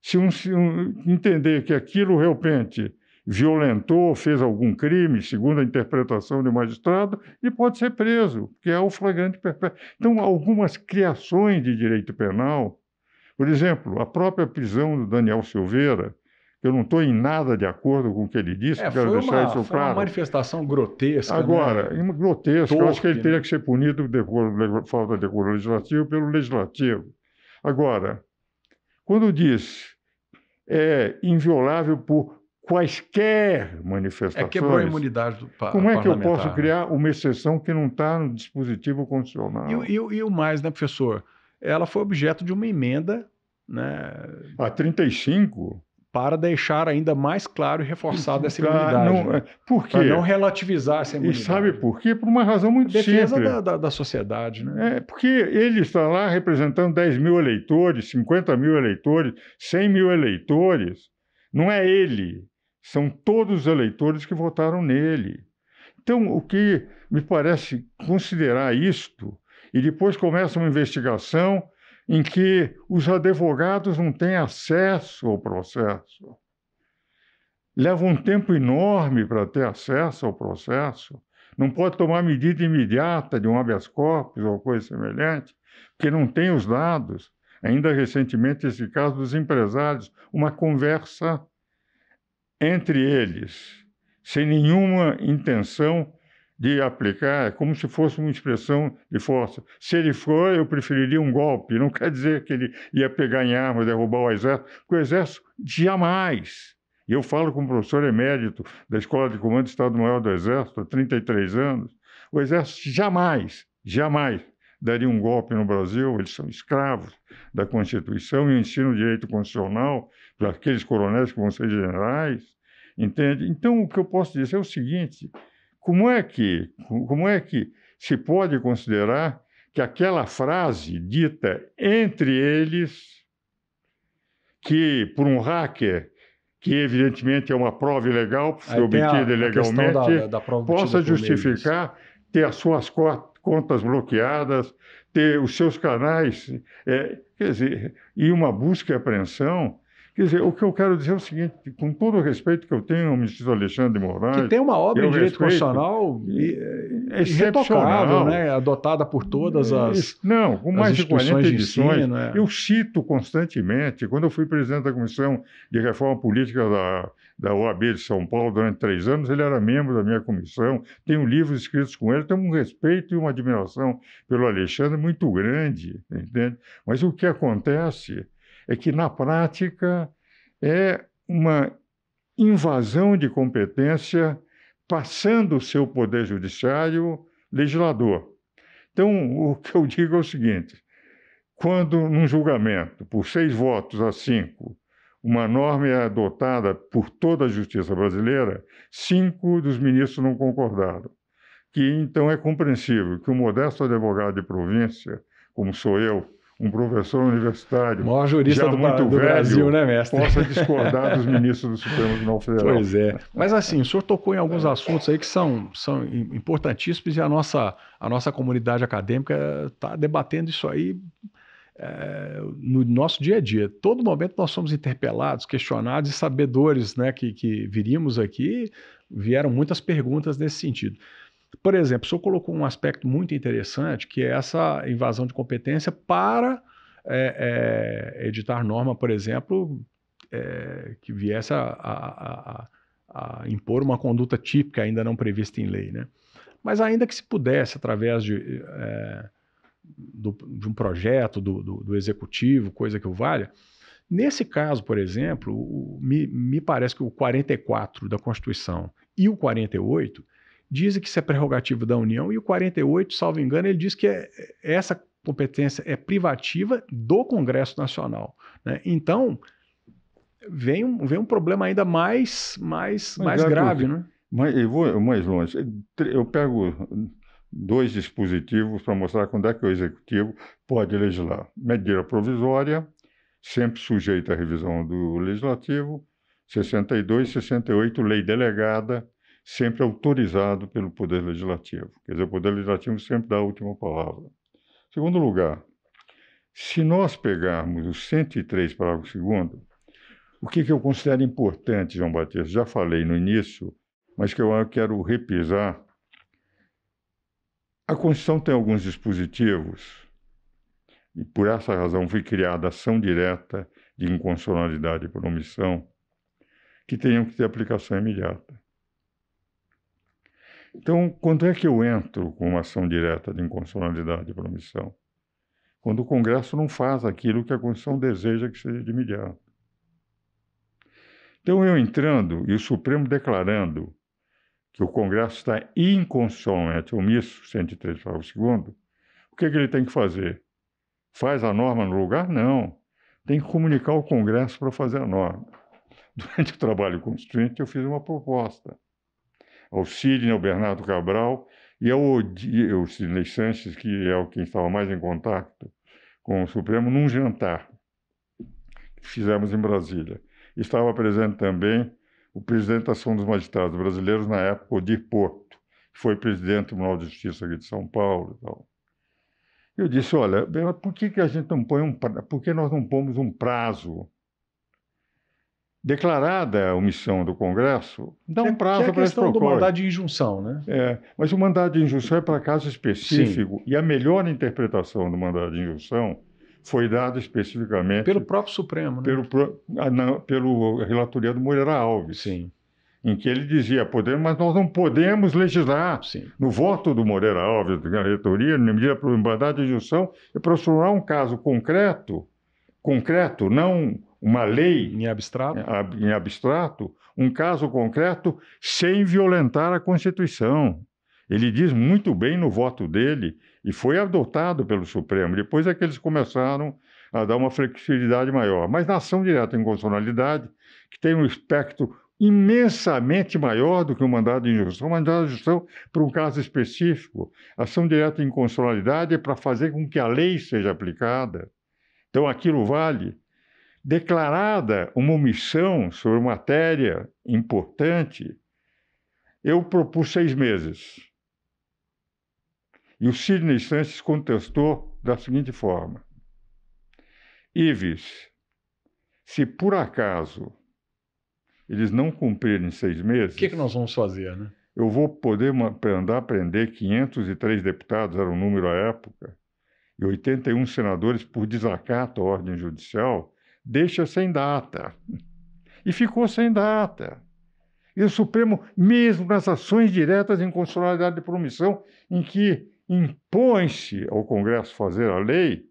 S2: se um, um entender que aquilo realmente violentou, fez algum crime, segundo a interpretação do magistrado, e pode ser preso, que é o flagrante perpétuo. Então, algumas criações de direito penal, por exemplo, a própria prisão do Daniel Silveira, eu não estou em nada de acordo com o que ele disse, é, quero uma, deixar isso foi claro. uma
S1: manifestação grotesca. Agora, né?
S2: grotesca, eu acho que ele né? teria que ser punido por falta de decoro legislativo pelo legislativo. Agora, quando diz é inviolável por quaisquer
S1: manifestações. É quebrou a imunidade do pa Como é que eu posso né? criar
S2: uma exceção que não está no dispositivo constitucional?
S1: E, e, e, o mais, né, professor? Ela foi objeto de uma emenda. Né, a 35? Para deixar ainda mais claro e reforçado essa imunidade. Não, né? é, Por quê? Para não relativizar essa imunidade. E
S2: sabe por quê? Por uma razão muito simples. Defesa da,
S1: da, da, sociedade. Né? É, porque ele está
S2: lá representando 10 mil eleitores, 50 mil eleitores, 100 mil eleitores. Não é ele, são todos os eleitores que votaram nele. Então, o que me parece considerar isto, e depois começa uma investigação em que os advogados não têm acesso ao processo. Leva um tempo enorme para ter acesso ao processo. Não pode tomar medida imediata de um habeas corpus ou coisa semelhante, porque não tem os dados. Ainda recentemente, esse caso dos empresários, uma conversa entre eles, sem nenhuma intenção de aplicar, é como se fosse uma expressão de força. Se ele for, eu preferiria um golpe. Não quer dizer que ele ia pegar em armas, derrubar o exército, porque o exército jamais. E eu falo com o professor emérito da Escola de Comando do Estado-Maior do Exército, há 33 anos, o exército jamais, jamais daria um golpe no Brasil, eles são escravos da Constituição e ensino o direito constitucional daqueles coronéis que vão ser generais, entende? Então, o que eu posso dizer é o seguinte, como é que, como é que se pode considerar que aquela frase dita entre eles, que por um hacker, que evidentemente é uma prova ilegal, foi obtida ilegalmente, da, da possa justificar ter as suas contas bloqueadas, ter os seus canais, é, quer dizer, e uma busca e apreensão Quer dizer, o que eu quero dizer é o seguinte, com todo o respeito que eu tenho ao ministro Alexandre de Moraes... Que tem uma obra em direito constitucional
S1: é é irretocável, né? É adotada por todas as Não, com mais de 40 edições. Ensino, é.
S2: Eu cito constantemente, quando eu fui presidente da Comissão de Reforma Política da, da OAB de São Paulo durante três anos, ele era membro da minha comissão, tenho livros escritos com ele, tenho um respeito e uma admiração pelo Alexandre muito grande, entende? Mas o que acontece é que, na prática, é uma invasão de competência passando o seu poder judiciário legislador. Então, o que eu digo é o seguinte: quando num julgamento, por seis votos a cinco, uma norma é adotada por toda a justiça brasileira, cinco dos ministros não concordaram. Que então é compreensível que o modesto advogado de província, como sou eu, um professor universitário, maior jurista do, muito do velho, Brasil, né, mestre? Possa discordar dos ministros do Supremo Tribunal Federal. Pois é.
S1: Mas assim, o senhor tocou em alguns assuntos aí que são, são importantíssimos e a nossa, a nossa comunidade acadêmica está debatendo isso aí é, no nosso dia a dia. Todo momento nós somos interpelados, questionados e sabedores né, que, que viríamos aqui, vieram muitas perguntas nesse sentido. Por exemplo, o senhor colocou um aspecto muito interessante, que é essa invasão de competência para é, é, editar norma, por exemplo, é, que viesse a, a, a, a, impor uma conduta típica ainda não prevista em lei. Né? Mas ainda que se pudesse, através de, é, do, de um projeto do, do, do, executivo, coisa que o valha, nesse caso, por exemplo, o, me, me parece que o 44 da Constituição e o 48 dizem que isso é prerrogativo da União, e o 48, salvo engano, ele diz que é, é, essa competência é privativa do Congresso Nacional. Né? Então, vem um, vem um problema ainda mais, mais, mais é, grave. né?
S2: Mas eu vou mais longe. Eu pego dois dispositivos para mostrar quando é que o Executivo pode legislar. Medida provisória, sempre sujeita à revisão do Legislativo, 62 68, lei delegada, sempre autorizado pelo Poder Legislativo. Quer dizer, o Poder Legislativo sempre dá a última palavra. Segundo lugar, se nós pegarmos o 103, parágrafo 2, o que, que eu considero importante, João Batista, já falei no início, mas que eu quero repisar. A Constituição tem alguns dispositivos, e por essa razão foi criada ação direta de inconstitucionalidade por omissão, que tenham que ter aplicação imediata. Então, quando é que eu entro com uma ação direta de inconstitucionalidade e promissão? Quando o Congresso não faz aquilo que a Constituição deseja que seja de imediato. Então, eu entrando e o Supremo declarando que o Congresso está inconstitucionalmente omisso, 103 parágrafo segundo, o que, é que ele tem que fazer? Faz a norma no lugar? Não. Tem que comunicar ao Congresso para fazer a norma. Durante o trabalho constituinte, eu fiz uma proposta ao Sidney, ao Bernardo Cabral e ao Sidney Sanches, que é o quem estava mais em contato com o Supremo, num jantar que fizemos em Brasília. Estava presente também o presidente da Ação dos Magistrados Brasileiros, na época, Odir Porto, que foi presidente do Tribunal de Justiça aqui de São Paulo e tal. Eu disse, olha, por que, que a gente não põe um, por que nós não pomos um prazo Declarada a omissão do Congresso, dá um
S1: prazo que é para esse procurador. do mandado de injunção,
S2: né? É, mas o mandado de injunção é para caso específico. Sim. E a melhor interpretação do mandado de injunção foi dada especificamente. Pelo próprio Supremo, né? Pelo, ah, pelo relatoria do Moreira Alves. Sim. Em que ele dizia, podemos, mas nós não podemos legislar. Sim. No voto do Moreira Alves, da relatoria, na medida para o mandado de injunção, é para um caso concreto, concreto, não uma lei em abstrato. em abstrato, um caso concreto sem violentar a Constituição. Ele diz muito bem no voto dele e foi adotado pelo Supremo. Depois é que eles começaram a dar uma flexibilidade maior. Mas na ação direta em constitucionalidade, que tem um espectro imensamente maior do que o mandado de injunção. O mandado de injunção para um caso específico. Ação direta em constitucionalidade é para fazer com que a lei seja aplicada. Então aquilo vale declarada uma omissão sobre matéria importante, eu propus seis meses. E o Sidney Sanches contestou da seguinte forma: Ives, se por acaso eles não cumprirem seis meses. O
S1: que, é que nós vamos fazer, né?
S2: Eu vou poder mandar prender 503 deputados, era o número à época, e 81 senadores por desacato à ordem judicial, deixa sem data. E ficou sem data. E o Supremo, mesmo nas ações diretas em constitucionalidade de promissão, em que impõe-se ao Congresso fazer a lei,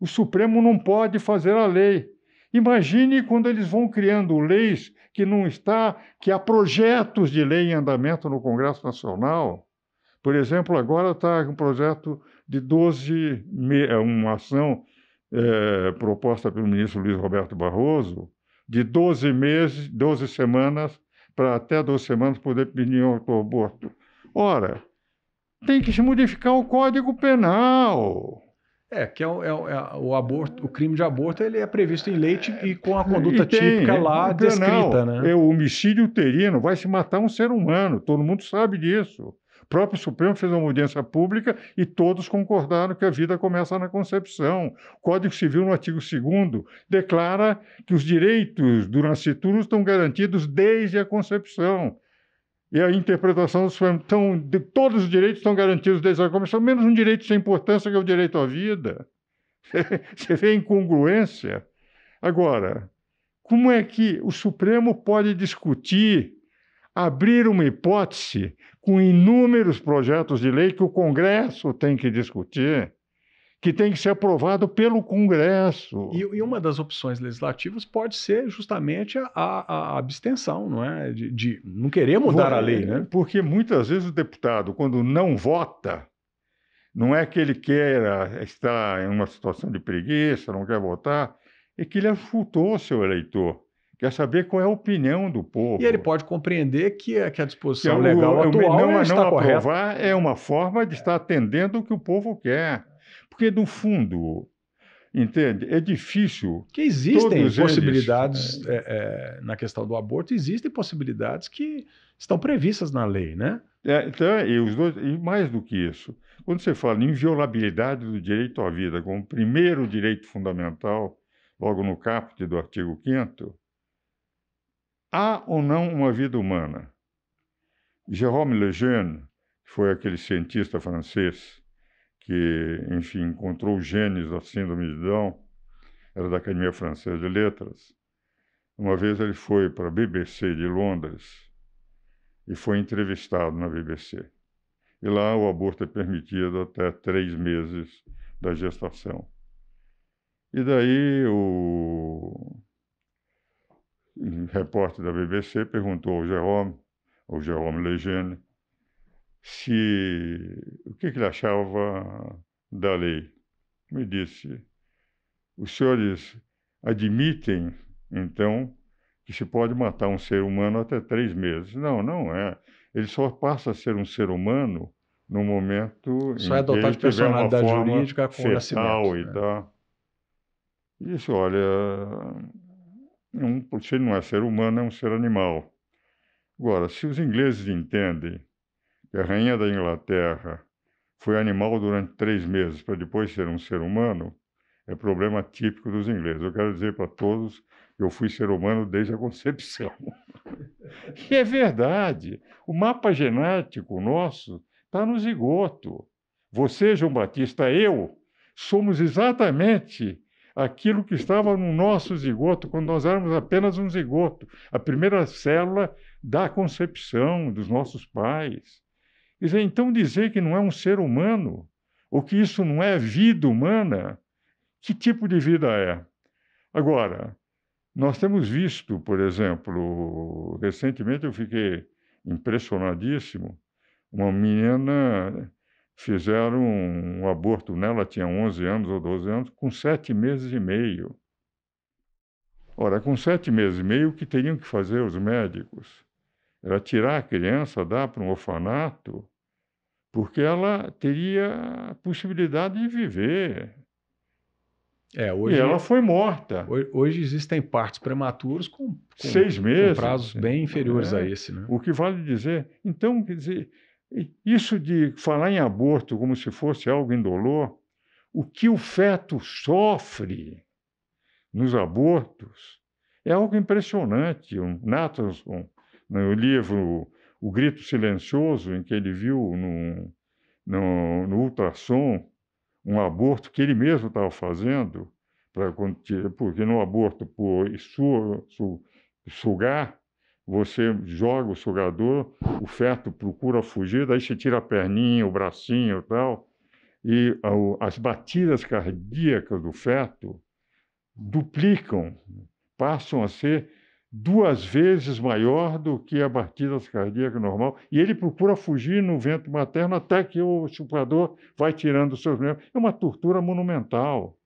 S2: o Supremo não pode fazer a lei. Imagine quando eles vão criando leis que não está, que há projetos de lei em andamento no Congresso Nacional. Por exemplo, agora está um projeto de 12, eh, uma ação é, proposta pelo ministro Luiz Roberto Barroso, de 12 meses, 12 semanas, para até 12 semanas poder pedir um aborto. Ora,
S1: tem que se modificar o Código Penal. É, que é, o, é o é aborto, o crime de aborto ele é previsto em leite e com a conduta tem, típica lá penal, descrita, né? É
S2: o homicídio uterino vai se matar um ser humano, todo mundo sabe disso próprio Supremo fez uma audiência pública e todos concordaram que a vida começa na concepção. O Código Civil, no artigo 2, declara que os direitos do nascituro estão garantidos desde a concepção. E a interpretação do Supremo, então, de, todos os direitos estão garantidos desde a concepção, menos um direito sem importância, que é o direito à vida. Você vê a incongruência. Agora, como é que o Supremo pode discutir, abrir uma hipótese com inúmeros projetos de lei que o Congresso tem que discutir, que tem que ser aprovado
S1: pelo Congresso. E, e uma das opções legislativas pode ser justamente a, a abstenção, não é? De, de não querer mudar Vou, a lei, né?
S2: Porque muitas vezes o
S1: deputado,
S2: quando não vota, não é que ele queira estar em uma situação de preguiça, não quer votar, é que ele afultou seu eleitor quer saber qual é a opinião do povo. E
S1: ele pode compreender que, a, é, que a disposição que é legal é o, atual não, não está aprovar
S2: correta. é uma forma de estar atendendo o que o povo quer. Porque, no fundo, entende, é difícil...
S1: Que existem possibilidades eles, né? é, é, na questão do aborto, existem possibilidades que estão previstas na lei, né?
S2: É, então, e, os dois, e mais do que isso, quando você fala em inviolabilidade do direito à vida como primeiro direito fundamental, logo no caput do artigo 5 há ou não uma vida humana? Jérôme Lejeune, que foi aquele cientista francês que, enfim, encontrou os genes da síndrome de Down, era da Academia Francesa de Letras. Uma vez ele foi para a BBC de Londres e foi entrevistado na BBC. E lá o aborto é permitido até três meses da gestação. E daí o repórter da BBC perguntou ao Jerome, ao Jerome Legene, se o que, que ele achava da lei. Me disse: os senhores admitem, então, que se pode matar um ser humano até três meses. Não, não é. Ele só passa a ser um ser humano no momento só em é que ele tiver uma forma jurídica com fetal o nascimento, né? e é. tal. Isso, olha, é um, se ele não é ser humano, é um ser animal. Agora, se os ingleses entendem que a rainha da Inglaterra foi animal durante três meses para depois ser um ser humano, é problema típico dos ingleses. Eu quero dizer para todos eu fui ser humano desde a concepção. e é verdade. O mapa genético nosso está no zigoto. Você, João Batista, eu, somos exatamente aquilo que estava no nosso zigoto, quando nós éramos apenas um zigoto, a primeira célula da concepção dos nossos pais. então dizer que não é um ser humano, ou que isso não é vida humana, que tipo de vida é? Agora, nós temos visto, por exemplo, recentemente eu fiquei impressionadíssimo, uma menina fizeram um aborto nela, tinha 11 anos ou 12 anos, com sete meses e meio. Ora, com sete meses e meio, o que teriam que fazer os médicos? Era tirar a criança, dar para um orfanato,
S1: porque ela teria a possibilidade de viver. É, hoje, e ela foi
S2: morta.
S1: Hoje, existem partos prematuros com, com, Seis meses, com prazos bem inferiores é, a esse. Né? O que vale dizer, então, quer dizer,
S2: isso de falar em aborto como se fosse algo indolor, o que o feto sofre nos abortos é algo impressionante. Um, Nathanson, no livro O Grito Silencioso, em que ele viu no, no, no ultrassom um aborto que ele mesmo estava fazendo, pra, porque no aborto por su, su, sugar, você joga o sugador, o feto procura fugir, daí você tira a perninha, o bracinho e tal. E as batidas cardíacas do feto duplicam, passam a ser duas vezes maior do que a batida cardíaca normal, e ele procura fugir no vento materno até que o chupador vai tirando os seus membros. É uma tortura monumental.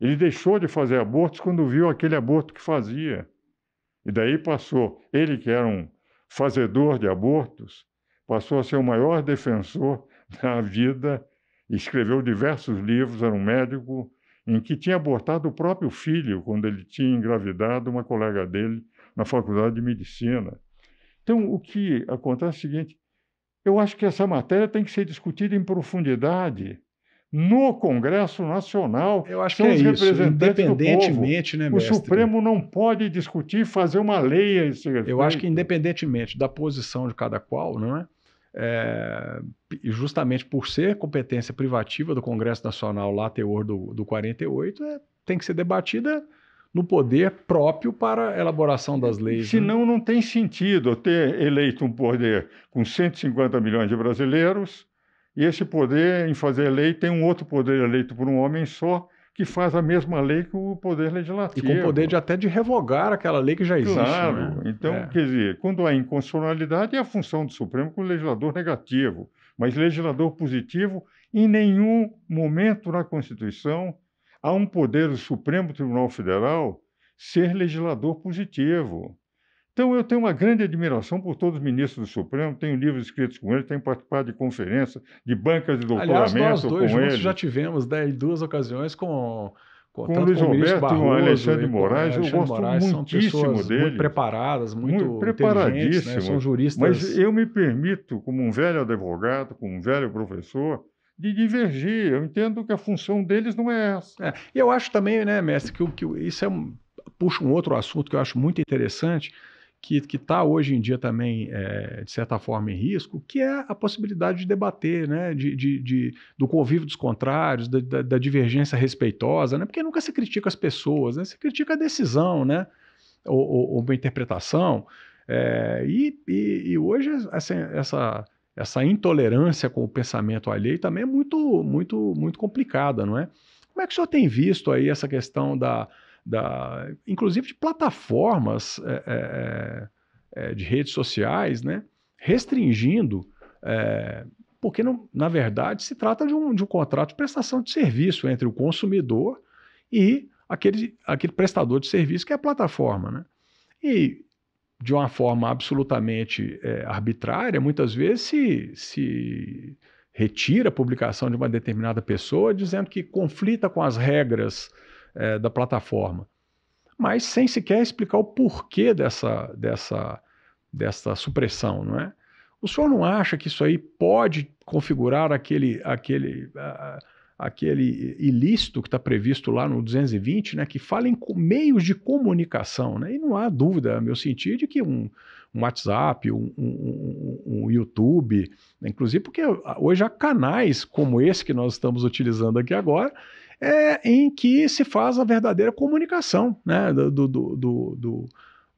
S2: Ele deixou de fazer abortos quando viu aquele aborto que fazia. E daí passou, ele que era um fazedor de abortos, passou a ser o maior defensor da vida, escreveu diversos livros, era um médico em que tinha abortado o próprio filho quando ele tinha engravidado uma colega dele na faculdade de medicina. Então, o que acontece é o seguinte: eu acho que essa matéria tem que ser discutida em profundidade no Congresso Nacional. Eu acho são que é os isso, independentemente, né, mestre? O Supremo
S1: não pode discutir fazer uma lei a esse respeito. Eu acho que independentemente da posição de cada qual, não é? É, justamente por ser competência privativa do Congresso Nacional, lá teor do, do 48, é, tem que ser debatida no poder próprio para a elaboração das leis. Né? Senão né? não tem sentido ter eleito um poder com 150 milhões de
S2: brasileiros, e esse poder em fazer lei tem um outro poder eleito por um homem só, que faz a mesma lei que o poder legislativo. E com o poder de até de revogar aquela lei que já existe. Claro. Né? Então, é. quer dizer, quando há inconstitucionalidade, é a função do Supremo com o legislador negativo. Mas legislador positivo, em nenhum momento na Constituição há um poder do Supremo Tribunal Federal ser legislador positivo. Então, eu tenho uma grande admiração por todos os ministros do Supremo, tenho livros escritos com ele, tenho participado de conferências, de bancas de doutoramento Aliás, nós dois com ele. já
S1: tivemos né, duas ocasiões com com Tanto Luiz com Roberto, Barroso, Alexandre e, Moraes, Alexandre eu gosto Moraes, muitíssimo são pessoas deles. Muito preparadas, muito, muito preparadíssimas, né? são juristas. Mas
S2: eu me permito, como um velho advogado,
S1: como um velho professor, de divergir. Eu entendo que a função deles não é essa. É, eu acho também, né, mestre, que, que isso é um, puxa um outro assunto que eu acho muito interessante que está hoje em dia também, é, de certa forma, em risco, que é a possibilidade de debater, né? de, de, de do convívio dos contrários, da, da, da, divergência respeitosa, né? porque nunca se critica as pessoas, né? se critica a decisão, né? ou, ou, ou uma interpretação. É, e, e, e, hoje essa assim, essa, essa intolerância com o pensamento alheio também é muito, muito, muito complicada, não é? Como é que o senhor tem visto aí essa questão da, da, inclusive de plataformas é é, é, é, de redes sociais, né? restringindo, é, porque não, na verdade se trata de um, de um contrato de prestação de serviço entre o consumidor e aquele, aquele prestador de serviço que é a plataforma. Né? E de uma forma absolutamente é, arbitrária, muitas vezes se, se retira a publicação de uma determinada pessoa, dizendo que conflita com as regras é, da plataforma. Mas sem sequer explicar o porquê dessa, dessa, dessa supressão, não é? O senhor não acha que isso aí pode configurar aquele, aquele, uh, aquele ilícito que está previsto lá no 220, né, que fala em meios de comunicação? Né? E não há dúvida, a meu sentido, de que um, um WhatsApp, um, um, um YouTube, né, inclusive porque hoje há canais como esse que nós estamos utilizando aqui agora, é, em que se faz a verdadeira comunicação né, do, do, do, do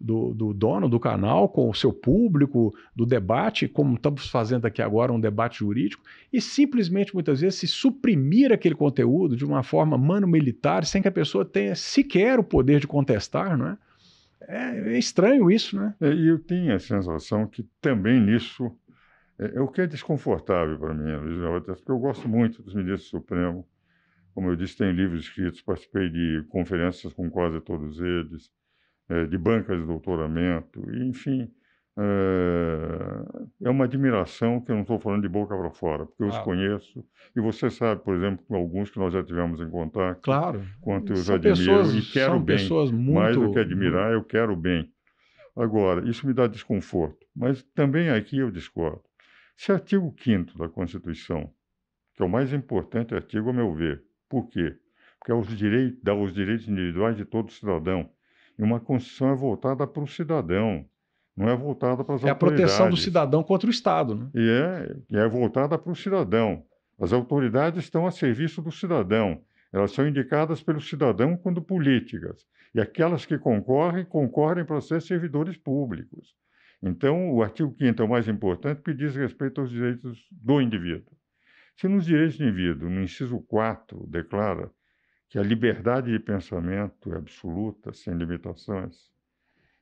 S1: do, do, dono do canal com o seu público, do debate, como estamos fazendo aqui agora, um debate jurídico, e simplesmente muitas vezes se suprimir aquele conteúdo de uma forma mano-militar, sem que a pessoa tenha sequer o poder de contestar, não é? É, é estranho isso, né? É, e eu tenho a sensação que também nisso é, é o que é desconfortável
S2: para mim, Luiz porque eu gosto muito dos ministros do Supremo, como eu disse, tem livros escritos, participei de conferências com quase todos eles, é, de bancas de doutoramento, enfim. É, é uma admiração que eu não estou falando de boca para fora, porque eu ah. os conheço. E você sabe, por exemplo, alguns que nós já tivemos em contato. Claro. Quanto eu já admiro pessoas, e quero são bem. Pessoas muito... Mais do que admirar, eu quero bem. Agora, isso me dá desconforto, mas também aqui eu discordo. Se artigo 5 da Constituição, que é o mais importante artigo, a meu ver, por quê? Porque é os direitos, dá os direitos individuais de todo cidadão. E uma Constituição é voltada para o cidadão, não é voltada para as é autoridades. É a proteção do cidadão contra o Estado. Né? E é, é voltada para o cidadão. As autoridades estão a serviço do cidadão. Elas são indicadas pelo cidadão quando políticas. E aquelas que concorrem, concorrem para ser servidores públicos. Então, o artigo 5 é o mais importante, porque diz respeito aos direitos do indivíduo. Se nos direitos de indivíduo, no inciso 4, declara que a liberdade de pensamento é absoluta, sem limitações,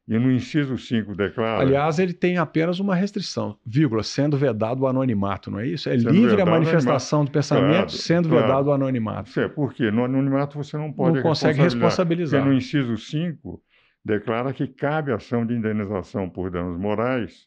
S2: e no inciso 5 declara.
S1: Aliás, ele tem apenas uma restrição, vírgula, sendo vedado o anonimato, não é isso? É livre a manifestação do pensamento, claro, sendo claro. vedado o anonimato. É, por quê? No anonimato você
S2: não pode. Não consegue responsabilizar. Porque no inciso 5 declara que cabe ação de indenização por danos morais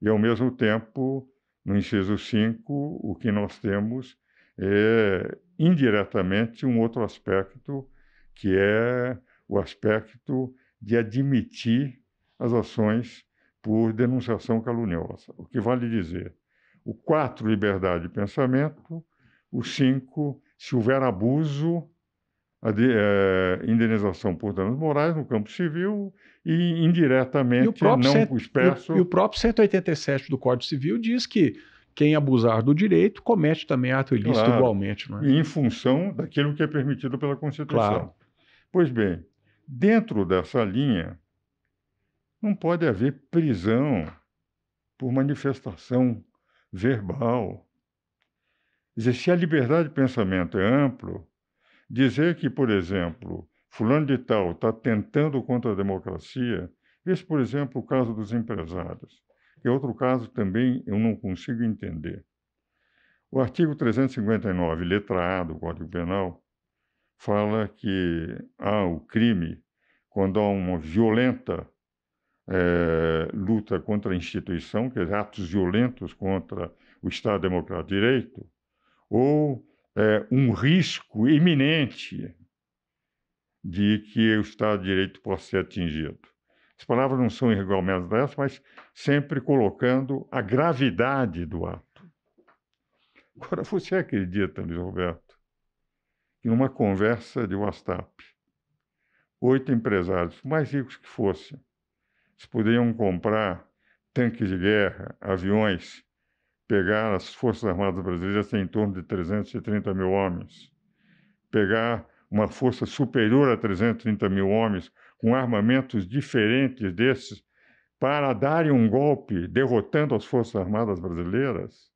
S2: e, ao mesmo tempo, no inciso 5, o que nós temos é, indiretamente, um outro aspecto, que é o aspecto de admitir as ações por denunciação caluniosa. O que vale dizer? O 4, liberdade de pensamento. O 5, se houver abuso, a de, é, eh, indenização por danos morais no campo civil e indiretamente e não cento, expresso. E, e o
S1: próprio 187 do Código Civil diz que quem abusar do direito comete também ato ilícito claro, igualmente. Né? Em função
S2: daquilo que é permitido
S1: pela Constituição. Claro.
S2: Pois bem, dentro dessa linha, não pode haver prisão por manifestação verbal. Quer dizer, se a liberdade de pensamento é amplo, dizer que, por exemplo, fulano de tal está tentando contra a democracia, esse, por exemplo, é o caso dos empresários, que é outro caso também eu não consigo entender. O artigo 359, letra A do Código Penal, fala que há o crime quando há uma violenta é, luta contra a instituição, quer dizer, atos violentos contra o Estado Democrático de Direito, ou é, um risco iminente de que o Estado de Direito possa ser atingido. As palavras não são igualmente dessas, mas sempre colocando a gravidade do ato. Agora, você acredita, Luiz Roberto, que numa conversa de WhatsApp, oito empresários, mais ricos que fossem, se poderiam comprar tanques de guerra, aviões, pegar as Forças Armadas Brasileiras, tem em torno de 330 mil homens, pegar uma força superior a 330 mil homens, com armamentos diferentes desses, para darem um golpe derrotando as Forças Armadas brasileiras?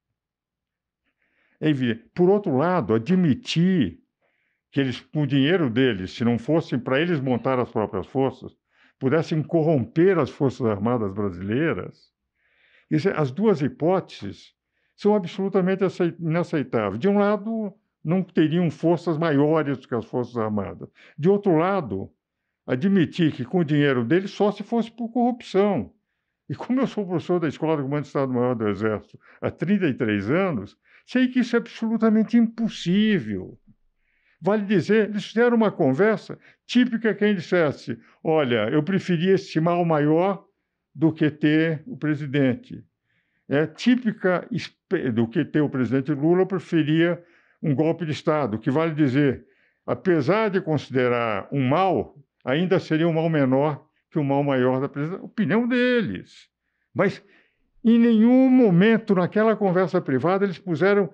S2: É por outro lado, admitir que eles, com o dinheiro deles, se não fossem para eles montar as próprias forças, pudessem corromper as Forças Armadas brasileiras. As duas hipóteses são absolutamente inaceitáveis. De um lado, não teriam forças maiores do que as Forças Armadas. De outro lado, admitir que com o dinheiro dele só se fosse por corrupção. E como eu sou professor da Escola do Comando do Estado-Maior do Exército há 33 anos, sei que isso é absolutamente impossível. Vale dizer, eles fizeram uma conversa típica quem dissesse: olha, eu preferia esse mal maior do que ter o presidente. É típica do que ter o presidente Lula, eu preferia um golpe de Estado, que vale dizer, apesar de considerar um mal, ainda seria um mal menor que o um mal maior da presidência. Opinião deles. Mas em nenhum momento naquela conversa privada eles puseram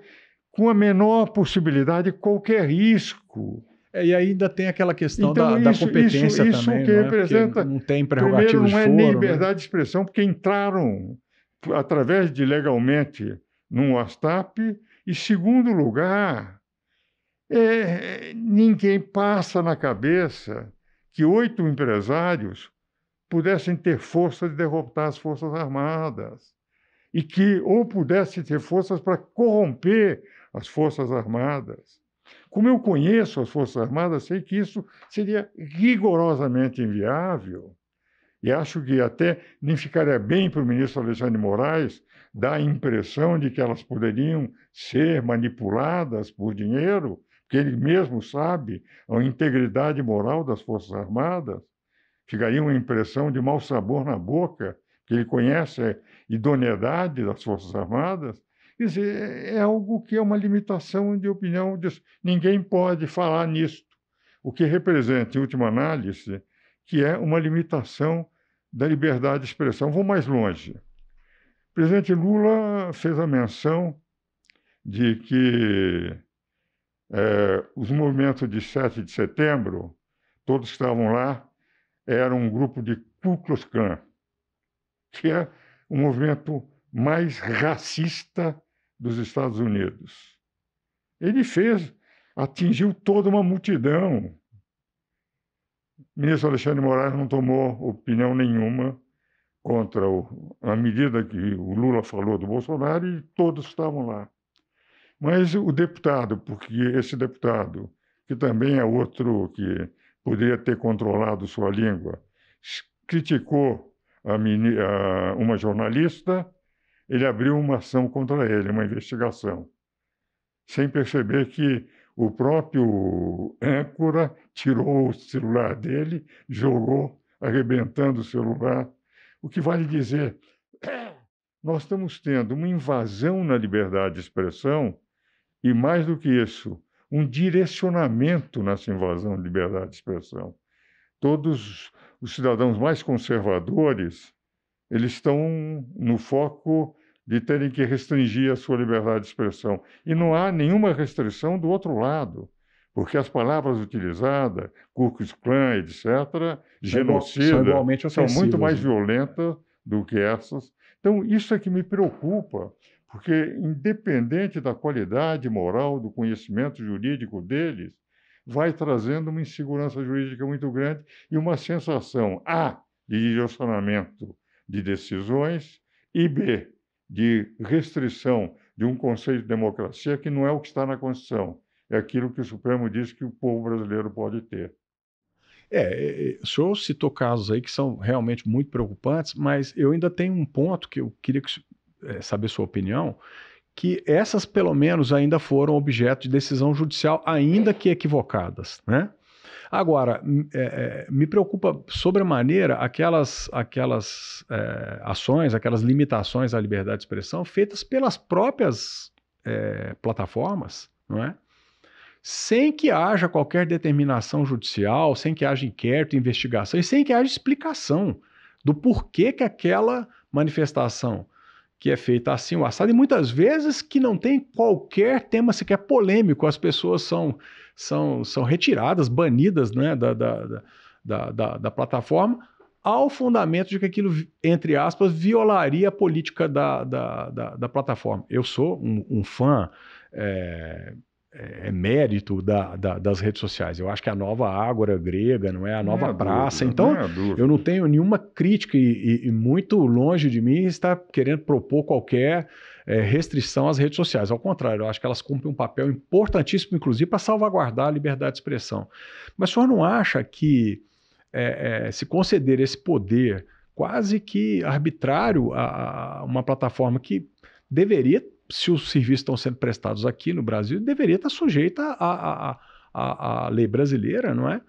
S2: com a menor possibilidade qualquer risco. É, e ainda tem
S1: aquela questão então, da, isso, da, competência isso, isso também, que né? não é? representa, porque não tem prerrogativa primeiro, não é foro, nem né? liberdade né? de
S2: expressão, porque entraram através de legalmente num WhatsApp e segundo lugar, é, ninguém passa na cabeça que oito empresários pudessem ter força de derrotar as Forças Armadas e que ou pudessem ter forças para corromper as Forças Armadas. Como eu conheço as Forças Armadas, sei que isso seria rigorosamente inviável e acho que até nem ficaria bem para o ministro Alexandre Moraes dar a impressão de que elas poderiam ser manipuladas por dinheiro, porque ele mesmo sabe a integridade moral das Forças Armadas. Ficaria uma impressão de mau sabor na boca, que ele conhece a idoneidade das Forças Armadas. Quer dizer, é, é algo que é uma limitação de opinião. Disso. Ninguém pode falar nisto. O que representa, em última análise, que é uma limitação da liberdade de expressão. Vou mais longe. O presidente Lula fez a menção de que é, os movimentos de 7 de setembro, todos que estavam lá, era um grupo de Ku Klux Klan, que é o movimento mais racista dos Estados Unidos. Ele fez, atingiu toda uma multidão o ministro Alexandre Moraes não tomou opinião nenhuma contra o, a medida que o Lula falou do Bolsonaro e todos estavam lá. Mas o deputado, porque esse deputado, que também é outro que poderia ter controlado sua língua, criticou a, a, uma jornalista, ele abriu uma ação contra ele, uma investigação, sem perceber que o próprio âncora tirou o celular dele, jogou, arrebentando o celular. O que vale dizer, nós estamos tendo uma invasão na liberdade de expressão e, mais do que isso, um direcionamento nessa invasão de liberdade de expressão. Todos os cidadãos mais conservadores, eles estão no foco de terem que restringir a sua liberdade de expressão. E não há nenhuma restrição do outro lado, porque as palavras utilizadas, Ku Clã, etc., genocida, são, são muito mais né? violentas do que essas. Então, isso é que me preocupa, porque, independente da qualidade moral, do conhecimento jurídico deles, vai trazendo uma insegurança jurídica muito grande e uma sensação, A, de direcionamento de decisões, e B, de restrição de um conceito de democracia que não é o que está na Constituição, é aquilo que o Supremo diz que o povo brasileiro pode ter.
S1: É, é, é o senhor citou casos aí que são realmente muito preocupantes, mas eu ainda tenho um ponto que eu queria é, saber sua opinião, que essas, pelo menos, ainda foram objeto de decisão judicial, ainda que equivocadas, né? Agora, é, é, me preocupa sobremaneira aquelas, aquelas é, ações, aquelas limitações à liberdade de expressão feitas pelas próprias é, plataformas, não é? Sem que haja qualquer determinação judicial, sem que haja inquérito, investigação e sem que haja explicação do porquê que aquela manifestação que é feita assim, o assado, e muitas vezes que não tem qualquer tema sequer polêmico, as pessoas são são, são retiradas, banidas né, da, da, da, da, da plataforma, ao fundamento de que aquilo, entre aspas, violaria a política da, da, da, da plataforma. Eu sou um, um fã é, eh, é, eh, mérito da, da, das redes sociais. Eu acho que a nova Ágora grega, não é a nova não é então, praça. Dúvida, então, não eu não tenho nenhuma crítica e, e, e, muito longe de mim está querendo propor qualquer é, restrição às redes sociais. Ao contrário, eu acho que elas cumprem um papel importantíssimo, inclusive, para salvaguardar a liberdade de expressão. Mas o senhor não acha que é, é, se conceder esse poder quase que arbitrário a, a uma plataforma que deveria, se os serviços estão sendo prestados aqui no Brasil, deveria estar sujeita à, lei brasileira, não é?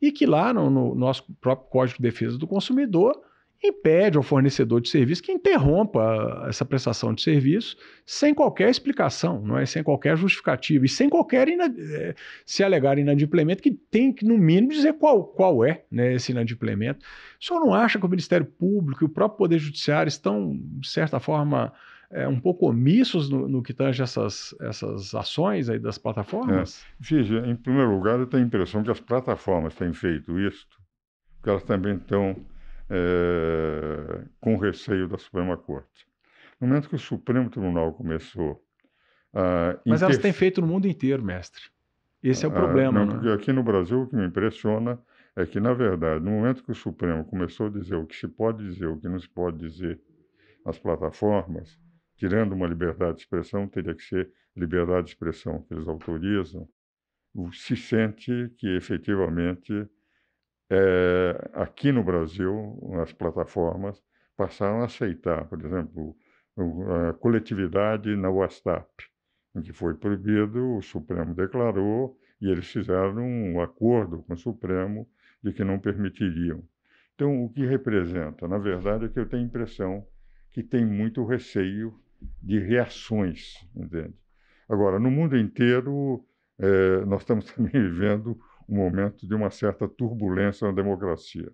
S1: E que lá no, no nosso próprio Código de Defesa do Consumidor impede ao fornecedor de serviço que interrompa essa prestação de serviço sem qualquer explicação, não é? sem qualquer justificativa e sem qualquer inad... Eh, se alegar inadimplemento, que tem que, no mínimo, dizer qual, qual é né, esse inadimplemento. O senhor não acha que o Ministério Público e o próprio Poder Judiciário estão, de certa forma, é, um pouco omissos no, no, que tange essas, essas ações aí das plataformas?
S2: É. em primeiro lugar, eu tenho a impressão que as plataformas têm feito isso, porque elas também estão é, com receio da Suprema Corte. No momento que o Supremo Tribunal começou a. Mas elas têm
S1: feito no mundo inteiro, mestre.
S2: Esse é o ah, problema. não, né? porque aqui no Brasil o que me impressiona é que, na verdade, no momento que o Supremo começou a dizer o que se pode dizer, o que não se pode dizer nas plataformas, tirando uma liberdade de expressão, teria que ser liberdade de expressão que eles autorizam, se sente que efetivamente é, aqui no Brasil, as plataformas passaram a aceitar, por exemplo, a coletividade na WhatsApp, em que foi proibido, o Supremo declarou e eles fizeram um acordo com o Supremo de que não permitiriam. Então, o que representa? Na verdade, é que eu tenho a impressão que tem muito receio de reações, entende? Agora, no mundo inteiro, é, nós estamos também vivendo um momento de uma certa turbulência na democracia.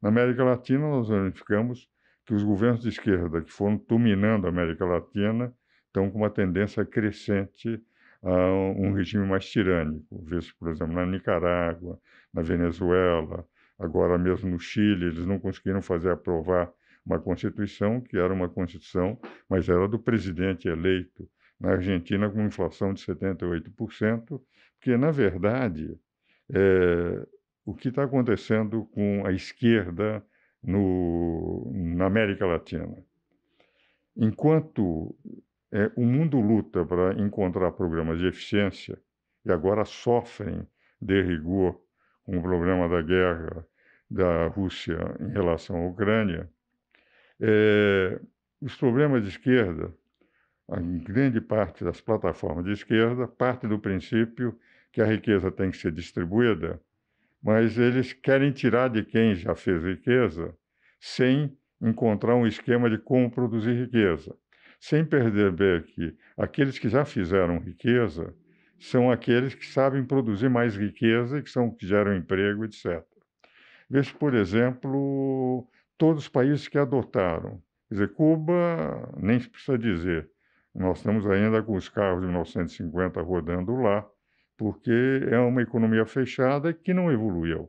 S2: Na América Latina, nós verificamos que os governos de esquerda que foram dominando a América Latina estão com uma tendência crescente a um regime mais tirânico. Vê-se, por exemplo, na Nicarágua, na Venezuela, agora mesmo no Chile, eles não conseguiram fazer aprovar uma constituição que era uma constituição, mas era do presidente eleito. Na Argentina, com inflação de 78%, porque, na verdade, é, o que está acontecendo com a esquerda no, na América Latina. Enquanto é, o mundo luta para encontrar programas de eficiência e agora sofrem de rigor com o problema da guerra da Rússia em relação à Ucrânia, é, os problemas de esquerda, em grande parte das plataformas de esquerda, parte do princípio que a riqueza tem que ser distribuída, mas eles querem tirar de quem já fez riqueza sem encontrar um esquema de como produzir riqueza, sem perceber que aqueles que já fizeram riqueza são aqueles que sabem produzir mais riqueza e que são que geram emprego, etc. Veja, por exemplo, todos os países que adotaram. Quer dizer, Cuba, nem se precisa dizer, nós estamos ainda com os carros de 1950 rodando lá, porque é uma economia fechada que não evoluiu.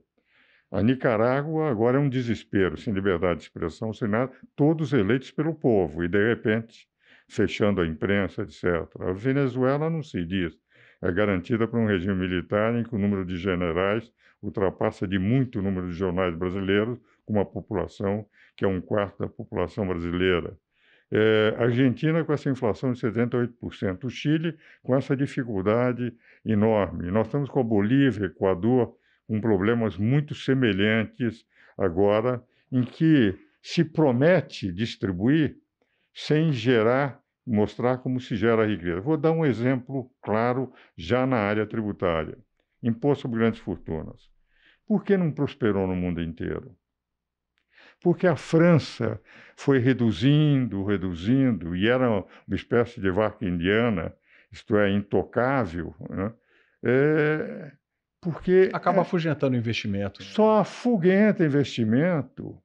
S2: A Nicarágua agora é um desespero, sem liberdade de expressão, sem nada, todos eleitos pelo povo, e de repente, fechando a imprensa, etc. A Venezuela não se diz. É garantida por um regime militar em que o número de generais ultrapassa de muito o número de jornais brasileiros, com uma população que é um quarto da população brasileira. É, Argentina com essa inflação de 78%, o Chile com essa dificuldade enorme. Nós estamos com a Bolívia, Equador, com problemas muito semelhantes agora, em que se promete distribuir sem gerar, mostrar como se gera riqueza. Vou dar um exemplo claro já na área tributária: imposto sobre grandes fortunas. Por que não prosperou no mundo inteiro? porque a França foi reduzindo, reduzindo, e era uma espécie de vaca indiana, isto é, intocável, né? é, porque... Acaba é, afugentando o investimento. Né? Só afugenta investimento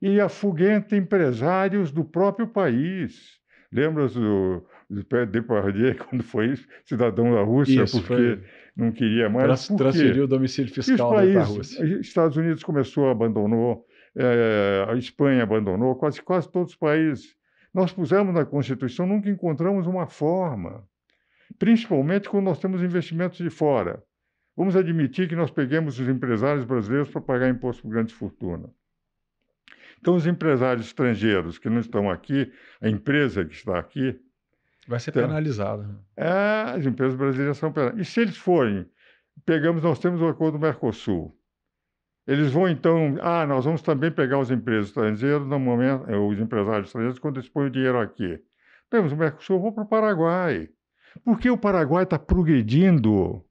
S2: e afugenta empresários do próprio país. Lembras do, do Depardieu, quando foi cidadão da Rússia, isso, porque foi... não queria mais... Trans, transferiu o domicílio fiscal para a Rússia. Estados Unidos começou, abandonou é, a Espanha abandonou, quase, quase todos os países. Nós pusemos na Constituição, nunca encontramos uma forma, principalmente quando nós temos investimentos de fora. Vamos admitir que nós peguemos os empresários brasileiros para pagar imposto por grande fortuna. Então, os empresários estrangeiros que não estão aqui, a empresa que está aqui.
S1: Vai ser então, penalizada.
S2: É, as empresas brasileiras são penalizadas. E se eles forem, pegamos, nós temos o acordo do Mercosul. Eles vão então, ah, nós vamos também pegar os empresas estrangeiros no momento, eh, os empresários estrangeiros quando põem o dinheiro aqui. Temos o Mercosul, vou para o Paraguai. Por que o Paraguai está progredindo?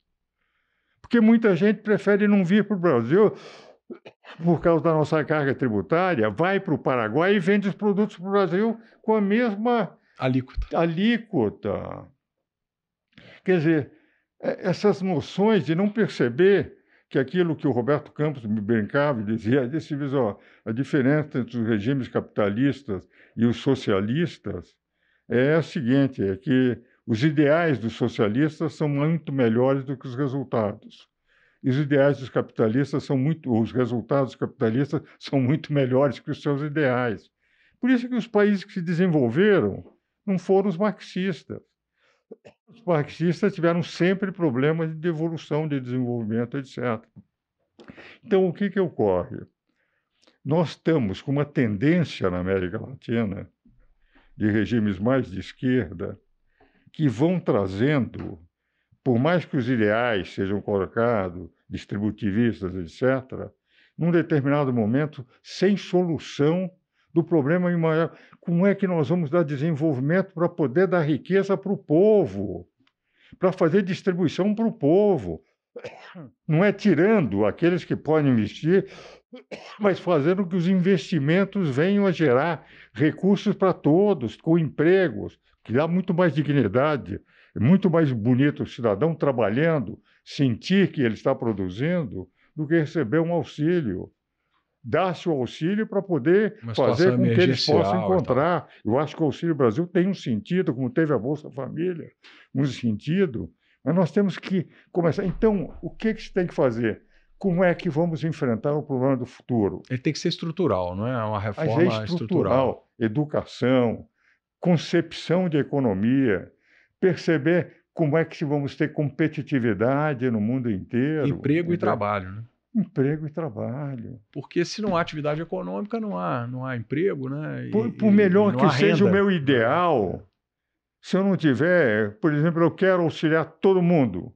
S2: Porque muita gente prefere não vir para o Brasil por causa da nossa carga tributária, vai para o Paraguai e vende os produtos para o Brasil com a mesma alíquota. alíquota. Quer dizer, é, essas noções de não perceber que aquilo que o Roberto Campos me brincava e dizia, disse, ó, a diferença entre os regimes capitalistas e os socialistas é a seguinte, é que os ideais dos socialistas são muito melhores do que os resultados. E os ideais dos capitalistas são muito, os resultados capitalistas são muito melhores que os seus ideais. Por isso que os países que se desenvolveram não foram os marxistas. Os marxistas tiveram sempre problemas de devolução, de desenvolvimento, etc. Então, o que, que ocorre? Nós estamos com uma tendência na América Latina de regimes mais de esquerda que vão trazendo, por mais que os ideais sejam colocados, distributivistas, etc., num determinado momento, sem solução do problema em maior. Como é que nós vamos dar desenvolvimento para poder dar riqueza para o povo, para fazer distribuição para o povo? Não é tirando aqueles que podem investir, mas fazendo que os investimentos venham a gerar recursos para todos, com empregos, que dá muito mais dignidade, é muito mais bonito o cidadão trabalhando, sentir que ele está produzindo, do que receber um auxílio dar seu auxílio para poder fazer com que eles possam encontrar. Eu acho que o Auxílio Brasil tem um sentido, como teve a Bolsa Família, um sentido, mas nós temos que começar. Então, o que, que se tem que fazer? Como é que vamos enfrentar o problema do futuro? Ele tem que ser estrutural, não é? é uma é reforma é estrutural, estrutural. Educação, concepção de economia, perceber como é que vamos ter competitividade no mundo inteiro. Emprego entendeu? e trabalho, né? emprego e trabalho.
S1: Porque se não há atividade econômica, não há, não há emprego, né? E, por, por, melhor que seja o meu
S2: ideal, se eu não tiver, por exemplo, eu quero auxiliar todo mundo,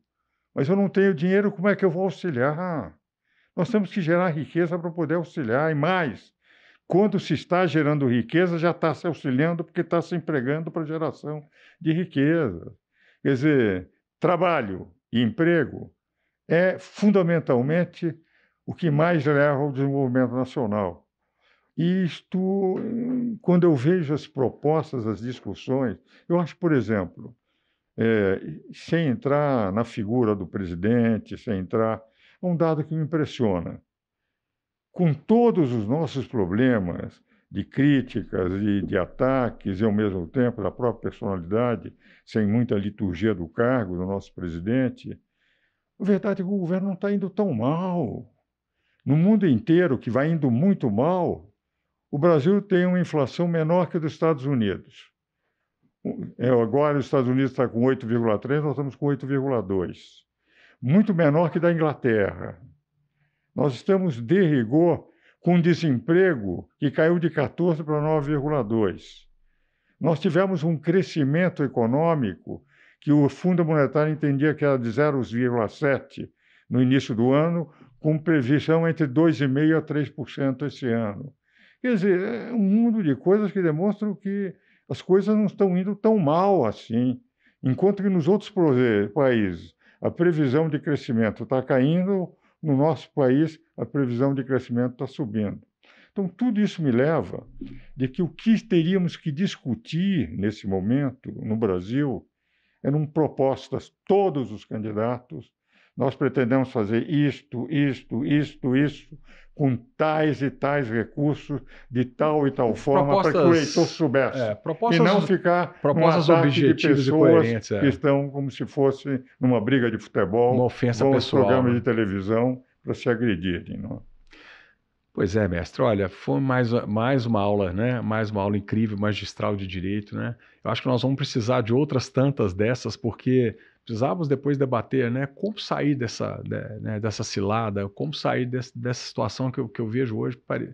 S2: mas eu não tenho dinheiro, como é que eu vou auxiliar? Nós temos que gerar riqueza para poder auxiliar e mais. Quando se está gerando riqueza, já está se auxiliando porque está se empregando para geração de riqueza. Quer dizer, trabalho e emprego é fundamentalmente o que mais leva ao desenvolvimento nacional. E isto, quando eu vejo as propostas, as discussões, eu acho, por exemplo, é, sem entrar na figura do presidente, sem entrar, é um dado que me impressiona. Com todos os nossos problemas de críticas e de ataques, e ao mesmo tempo da própria personalidade, sem muita liturgia do cargo do nosso presidente, a verdade, o governo não está indo tão mal. No mundo inteiro, que vai indo muito mal, o Brasil tem uma inflação menor que a dos Estados Unidos. É, agora, os Estados Unidos está com 8,3, nós estamos com 8,2. Muito menor que da Inglaterra. Nós estamos, de rigor, com desemprego que caiu de 14 para 9,2. Nós tivemos um crescimento econômico que o Fundo Monetário entendia que era de 0,7% no início do ano, com previsão entre 2,5% a 3% esse ano. Quer dizer, é um mundo de coisas que demonstram que as coisas não estão indo tão mal assim. Enquanto que nos outros eh, países a previsão de crescimento está caindo, no nosso país a previsão de crescimento está subindo. Então, tudo isso me leva de que o que teríamos que discutir nesse momento no Brasil eram propostas todos os candidatos. Nós pretendemos fazer isto, isto, isto, isto, com tais e tais recursos, de tal e tal forma, para que o eleitor soubesse. É, e não ficar propostas um objetivas de pessoas e é. que estão como se fosse numa briga de futebol, uma ofensa pessoal, né? de televisão para se agredirem.
S1: Não? É? Pois é, mestre. Olha, foi mais, mais uma aula, né? Mais uma aula incrível, magistral de direito, né? Eu acho que nós vamos precisar de outras tantas dessas, porque precisávamos depois debater, né? Como sair dessa, né, dessa cilada, como sair desse, dessa situação que eu, que eu vejo hoje pare,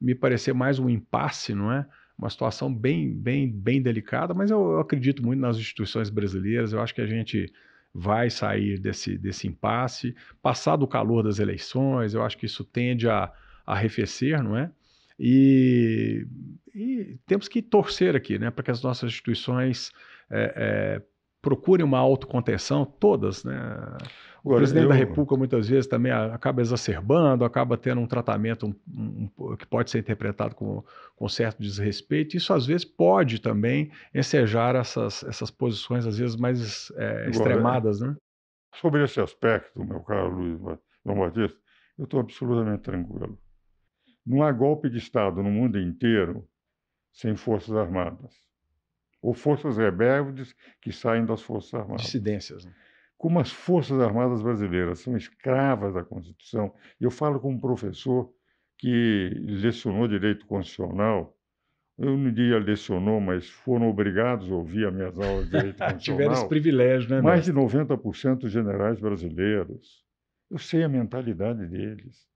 S1: me parecer mais um impasse, não é? Uma situação bem, bem, bem delicada, mas eu, eu acredito muito nas instituições brasileiras. Eu acho que a gente vai sair desse, desse impasse, passar do calor das eleições. Eu acho que isso tende a arrefecer, não é? E, e temos que torcer aqui, né, para que as nossas instituições é, é, procurem uma autocontenção, todas, né? O Agora, presidente eu... da República muitas vezes também acaba exacerbando, acaba tendo um tratamento um, um, que pode ser interpretado com, com certo desrespeito. Isso às vezes pode também ensejar essas, essas posições, às vezes, mais é, Agora, é. extremadas. Né?
S2: Sobre esse aspecto, meu caro Luiz João Batista, eu estou absolutamente tranquilo. Não há golpe de Estado no mundo inteiro sem Forças Armadas. Ou forças rebeldes que saem das Forças Armadas. Dissidências. Né? Como as Forças Armadas brasileiras são escravas da Constituição, eu falo com um professor que lecionou direito constitucional, eu não diria lecionou, mas foram obrigados a ouvir as minhas aulas de direito constitucional. Tiveram esse
S1: privilégio, né? Mais de
S2: 90% dos generais brasileiros. Eu sei a mentalidade deles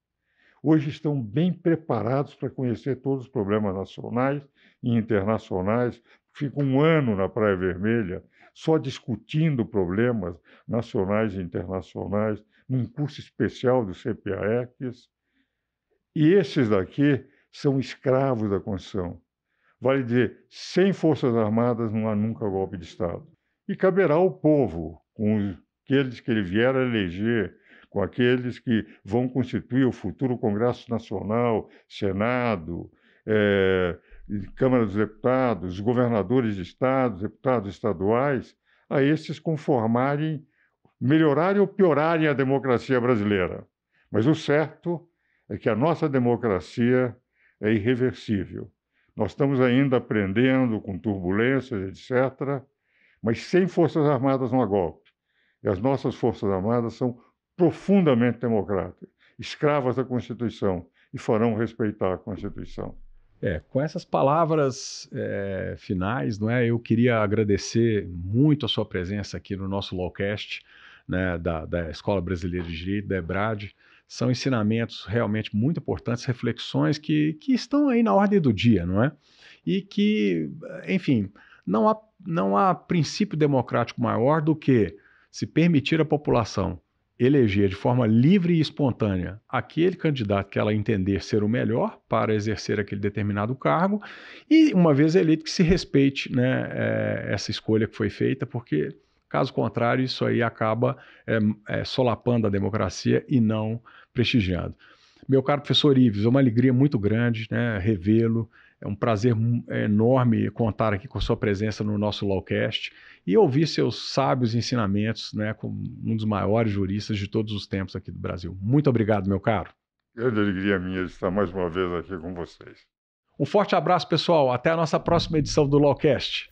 S2: hoje estão bem preparados para conhecer todos os problemas nacionais e internacionais. Ficam um ano na Praia Vermelha só discutindo problemas nacionais e internacionais num curso especial do CPAEX. E esses daqui são escravos da Constituição. Vale dizer, sem Forças Armadas não há nunca golpe de Estado. E caberá ao povo, com aqueles que ele vier a eleger com aqueles que vão constituir o futuro Congresso Nacional, Senado, é, Câmara dos Deputados, governadores de estados, deputados estaduais, a esses conformarem, melhorarem ou piorarem a democracia brasileira. Mas o certo é que a nossa democracia é irreversível. Nós estamos ainda aprendendo com turbulências, etc., mas sem Forças Armadas não há golpe. E as nossas Forças Armadas são profundamente democrata, escravas da Constituição, e farão respeitar a Constituição.
S1: É, com essas palavras é, finais, não é? Eu queria agradecer muito a sua presença aqui no nosso Lowcast, né, da, da Escola Brasileira de Direito, da EBRAD. São ensinamentos realmente muito importantes, reflexões que, que estão aí na ordem do dia, não é? E que, enfim, não há, não há princípio democrático maior do que se permitir à população eleger de forma livre e espontânea aquele candidato que ela entender ser o melhor para exercer aquele determinado cargo, e uma vez eleito, que se respeite né, é, essa escolha que foi feita, porque caso contrário, isso aí acaba é, é, solapando a democracia e não prestigiando. Meu caro professor Ives, é uma alegria muito grande né, revê-lo, é um prazer enorme contar aqui com a sua presença no nosso Lawcast e ouvir seus sábios ensinamentos, né, com um dos maiores juristas de todos os tempos aqui do Brasil. Muito obrigado, meu caro.
S2: Grande alegria minha de estar mais uma vez aqui com vocês.
S1: Um forte abraço, pessoal. Até a nossa próxima edição do Lawcast.